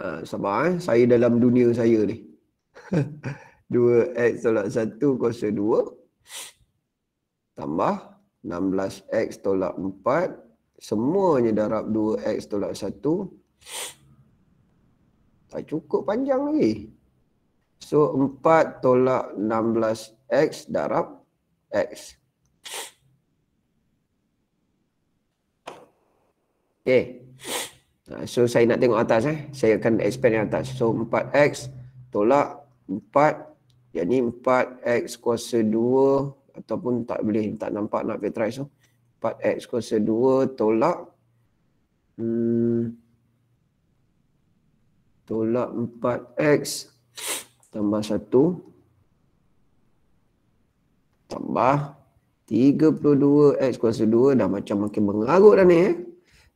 A: Uh, sabar eh. Saya dalam dunia saya ni. 2x tolak 1 kuasa 2 tambah 16x tolak 4 semuanya darab 2x tolak 1 tak cukup panjang lagi so 4 tolak 16x darab x okey so saya nak tengok atas eh saya akan expand yang atas so 4x tolak yakni 4x kuasa 2 ataupun tak boleh tak nampak nak vectorize tu so. 4x kuasa 2 tolak hmm, tolak 4x tambah 1 tambah 32x kuasa 2 dah macam makin mengarut dah ni eh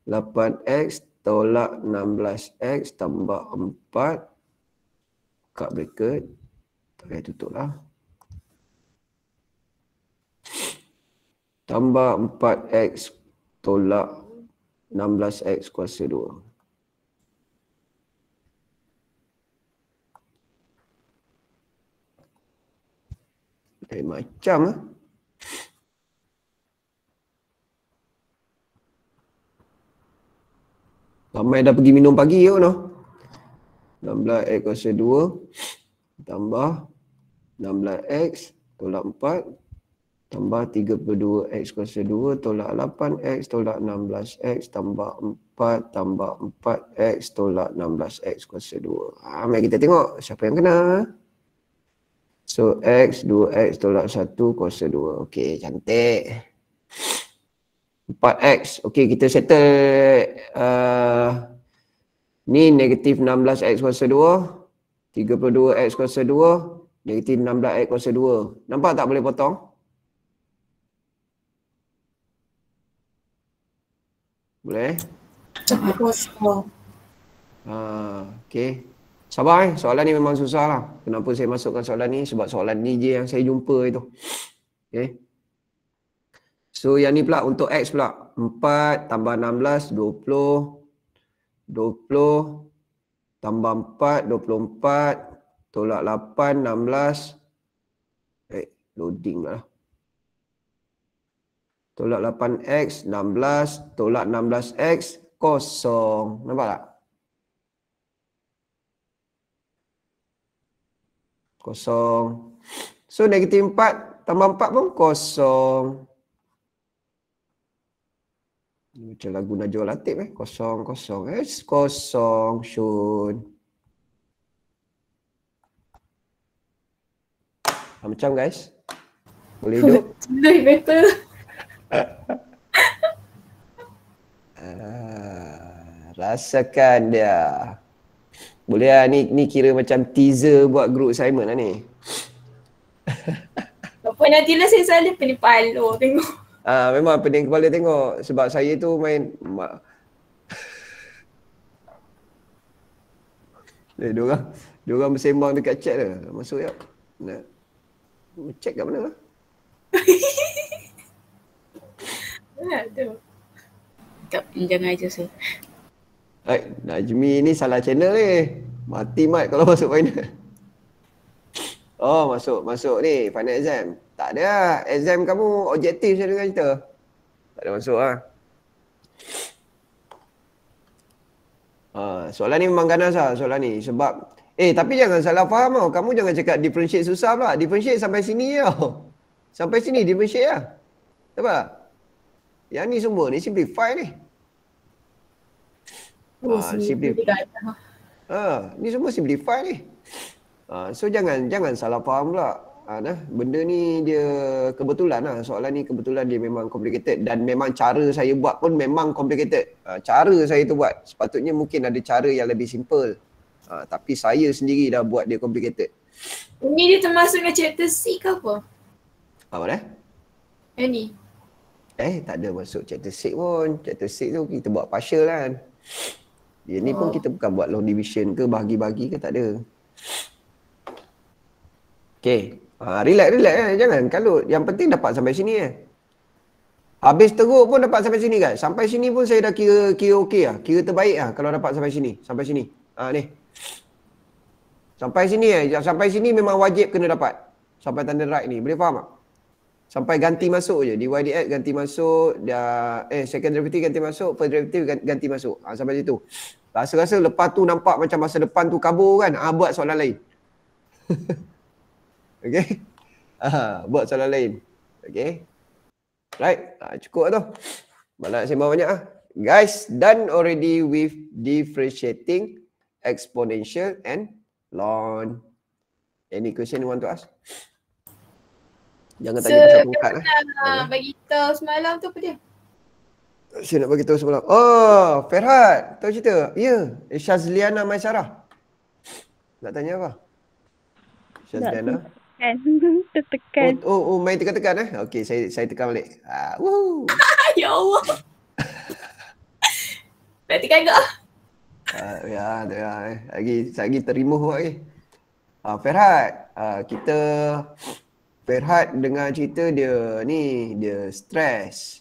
A: 8x tolak 16x tambah 4 cut bracket Okay, tutuplah. Tambah 4x tolak 16x kuasa 2. Eh, macam lah. Ramai dah pergi minum pagi ke no? 16 X kuasa 2 tambah 16x tolak 4 tambah 32x kuasa 2 tolak 8x tolak 16x tambah 4 tambah 4x tolak 16x kuasa 2. Ha, ah, mari kita tengok siapa yang kena. So x 2x tolak 1 kuasa 2. Okey cantik. 4x. Okey kita settle uh, ni negatif 16x kuasa 2. 32x kuasa 2 Negatif 16 ayat kuasa 2. Nampak tak boleh potong? Boleh? Ah, ha, okay. Sabar eh. Soalan ni memang susah lah. Kenapa saya masukkan soalan ni? Sebab soalan ni je yang saya jumpa itu. Okay. So yang ni pula untuk X pula. 4 tambah 16, 20. 20 tambah 4, 24 tolak 8 16 eh loading lah tolak 8x 16 tolak 16x kosong nampak tak kosong so negatif 4 tambah 4 pun kosong Ini macam lagu Najwa Latif eh. Kosong, kosong. Eh, kosong, Syun. Sure. Ha, macam guys. Boleh hidup. Lebih better. Ah, rasakan dia. Boleh lah ni, ni kira macam teaser buat group Simon lah ni. Apa nanti lah saya selalu pening kepala tengok. Ah ha, memang pening kepala tengok sebab saya tu main mak. Eh, diorang, diorang bersembang dekat chat tu. Masuk ya. Nah. Check kat mana lah. Tak ada. aja so. Hai, Najmi ni salah channel ni. Eh. Mati mat kalau masuk final. Oh, masuk masuk ni final exam. Tak ada. Lah. Exam kamu objektif saja dengan kita. Tak ada masuk lah. ah. Ha. Uh, soalan ni memang ganas lah soalan ni sebab Eh tapi jangan salah faham tau. Kamu jangan cakap differentiate susah pula. Differentiate sampai sini je tau. Sampai sini differentiate lah. Nampak tak? Yang ni semua ni simplify ni. Oh, ah, simplify. Ah, ni semua simplify ni. Ah, so jangan jangan salah faham pula. Ah, nah, benda ni dia kebetulan lah. Soalan ni kebetulan dia memang complicated. Dan memang cara saya buat pun memang complicated. Ah, cara saya tu buat. Sepatutnya mungkin ada cara yang lebih simple. Uh, tapi saya sendiri dah buat dia complicated. Ini dia termasuk dengan chapter C ke apa? Apa dah? Eh, Ini. Eh, tak ada masuk chapter 6 pun. Chapter 6 tu kita buat partial kan. Dia ni oh. pun kita bukan buat long division ke bahagi-bahagi ke tak ada. Okay. Ha, ah, relax, relax eh. Jangan kalut. Yang penting dapat sampai sini eh. Habis teruk pun dapat sampai sini kan. Sampai sini pun saya dah kira kira okey lah. Kira terbaik lah kalau dapat sampai sini. Sampai sini. Ha, ni. Sampai sini eh. Sampai sini memang wajib kena dapat. Sampai tanda right ni. Boleh faham tak? Sampai ganti masuk je. Di YDF ganti masuk. Dah, eh, second derivative ganti masuk. First derivative ganti masuk. Ha, sampai situ. Rasa-rasa lepas tu nampak macam masa depan tu kabur kan. Ha, buat soalan lain. okay. Ha, buat soalan lain. Okay. Right. Ha, cukup lah tu. Mana nak sembah banyak lah. Guys, done already with differentiating exponential and ln. Any question you want to ask? Jangan tanya so, pasal pukat lah. Nak bagi tahu semalam tu apa dia? Saya nak bagi semalam. Oh, Ferhat. Tahu cerita? Ya. Yeah. Syazliana Maisarah. Nak tanya apa? Shazliana. Tertekan. Oh, oh, oh, main tekan-tekan eh. Okay, saya saya tekan balik. Ah, woo. ya Allah. Berarti kan kau? Uh, ya, ada ya. Eh. lagi lagi terima kau eh. Uh, Ferhat, uh, kita Ferhat dengar cerita dia ni dia stres.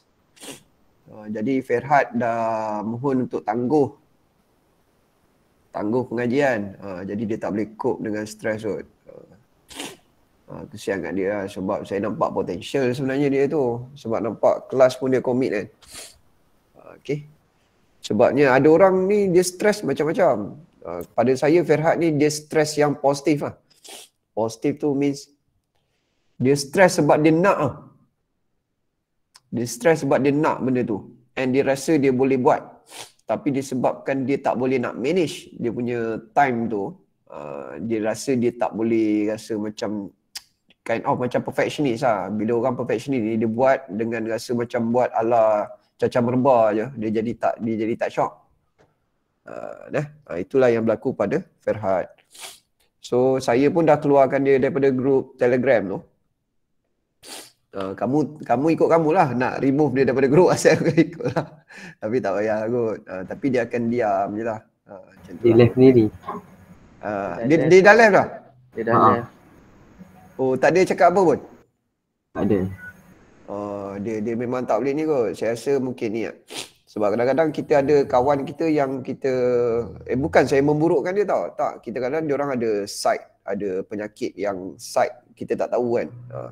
A: Uh, jadi Ferhat dah mohon untuk tangguh tangguh pengajian. Uh, jadi dia tak boleh cope dengan stres kot. Uh, kesian kat dia lah sebab saya nampak potensial sebenarnya dia tu. Sebab nampak kelas pun dia komit kan. Uh, okay. Sebabnya ada orang ni dia stres macam-macam. Ah, pada saya Ferhat ni dia stres yang positif lah. Positif tu means dia stres sebab dia nak lah. Dia stres sebab dia nak benda tu. And dia rasa dia boleh buat. Tapi disebabkan dia tak boleh nak manage dia punya time tu. Ah, dia rasa dia tak boleh rasa macam kind of macam perfectionist lah. Bila orang perfectionist ni dia buat dengan rasa macam buat ala cacam merba je dia jadi tak dia jadi tak syok uh, uh, itulah yang berlaku pada Ferhat so saya pun dah keluarkan dia daripada group telegram tu uh, kamu kamu ikut kamu lah nak remove dia daripada group asal aku ikut lah tapi tak payah kot uh, tapi dia akan diam je lah uh, macam tu dia lah. left sendiri uh, dia, dah left dah? dia dah left oh tak ada cakap apa pun? tak ada Oh, dia dia memang tak boleh ni kot. Saya rasa mungkin ni. Lah. Sebab kadang-kadang kita ada kawan kita yang kita eh bukan saya memburukkan dia tau. Tak, kita kadang-kadang dia orang ada side, ada penyakit yang side kita tak tahu kan. Ha.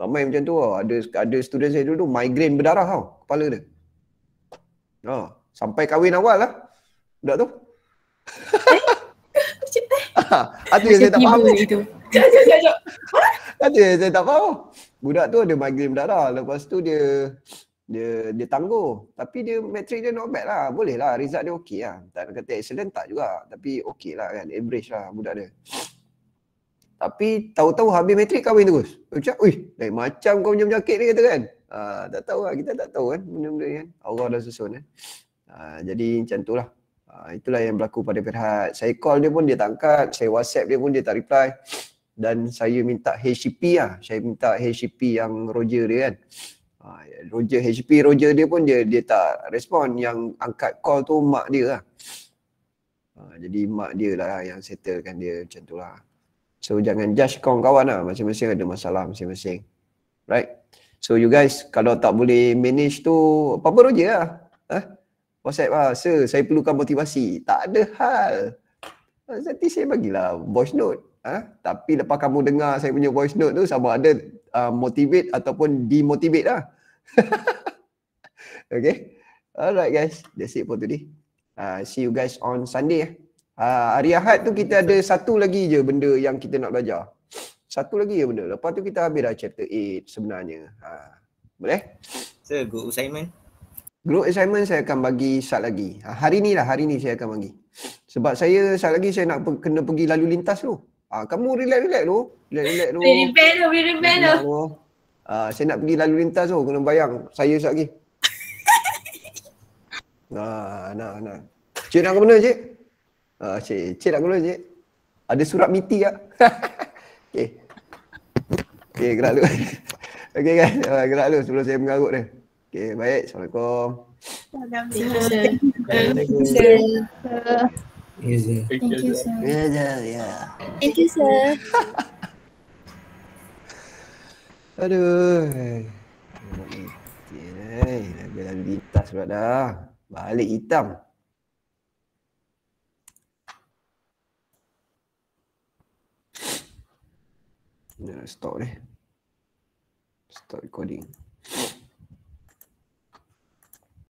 A: Ramai macam tu tau. Oh. Ada ada student saya dulu migrain berdarah tau kepala dia. Ha, sampai kahwin awal lah. Budak tu. Eh? Ah, ha, ada yang saya tak faham. Jom, jom, jom. Ada yang saya tak faham budak tu ada migraine berdarah lepas tu dia dia dia tangguh tapi dia metric dia not bad lah boleh lah result dia okey lah tak kata excellent tak juga tapi okey lah kan average lah budak dia tapi tahu-tahu habis metrik kahwin terus. Macam, ui, dari macam kau punya penyakit ni kata kan. Ha, tak tahu lah, kita tak tahu kan benda-benda kan. Allah dah susun kan. Ha, jadi macam tu lah. Ha, itulah yang berlaku pada Perhat. Saya call dia pun dia tak angkat. Saya whatsapp dia pun dia tak reply dan saya minta HCP lah. Saya minta HCP yang Roger dia kan. Ha, Roger HCP Roger dia pun dia dia tak respon yang angkat call tu mak dia lah. Ha, jadi mak dia lah yang settlekan dia macam tu lah. So jangan judge kawan-kawan lah. Masing-masing ada masalah masing-masing. Right? So you guys kalau tak boleh manage tu apa-apa Roger lah. Huh? Ha? WhatsApp lah. Sir saya perlukan motivasi. Tak ada hal. Nanti saya bagilah voice note. Eh? Tapi lepas kamu dengar saya punya voice note tu sama ada uh, motivate ataupun demotivate lah. okay. Alright guys. That's it for today. Uh, see you guys on Sunday. Eh. Uh, hari Ahad tu kita ada satu lagi je benda yang kita nak belajar. Satu lagi je benda. Lepas tu kita habis dah chapter 8 sebenarnya. Uh, boleh? So group assignment? Group assignment saya akan bagi sat lagi. Ha, hari ni lah. Hari ni saya akan bagi. Sebab saya sat lagi saya nak kena pergi lalu lintas tu. Ah uh, kamu relax-relax tu. Relax-relax tu. Beri lah, lah. rebel tu, beri rebel tu. saya nak pergi lalu lintas tu kena bayang saya sat lagi. nah, nah, nah. Cik nak ke mana, Cik? Ah uh, Cik, Cik nak ke mana, Cik? Ada surat miti tak? Okey. Okey, gerak dulu. Okey kan, uh, gerak dulu sebelum saya mengarut dia. Okey, baik. Assalamualaikum. Assalamualaikum. Assalamualaikum. Assalamualaikum. Yes, sir. Thank, you, sir. Yeah, yeah, yeah. Thank you, sir. Aduh. Okay. Lagi lagi lintas pula dah. Balik hitam. Jangan stop ni. Stop recording.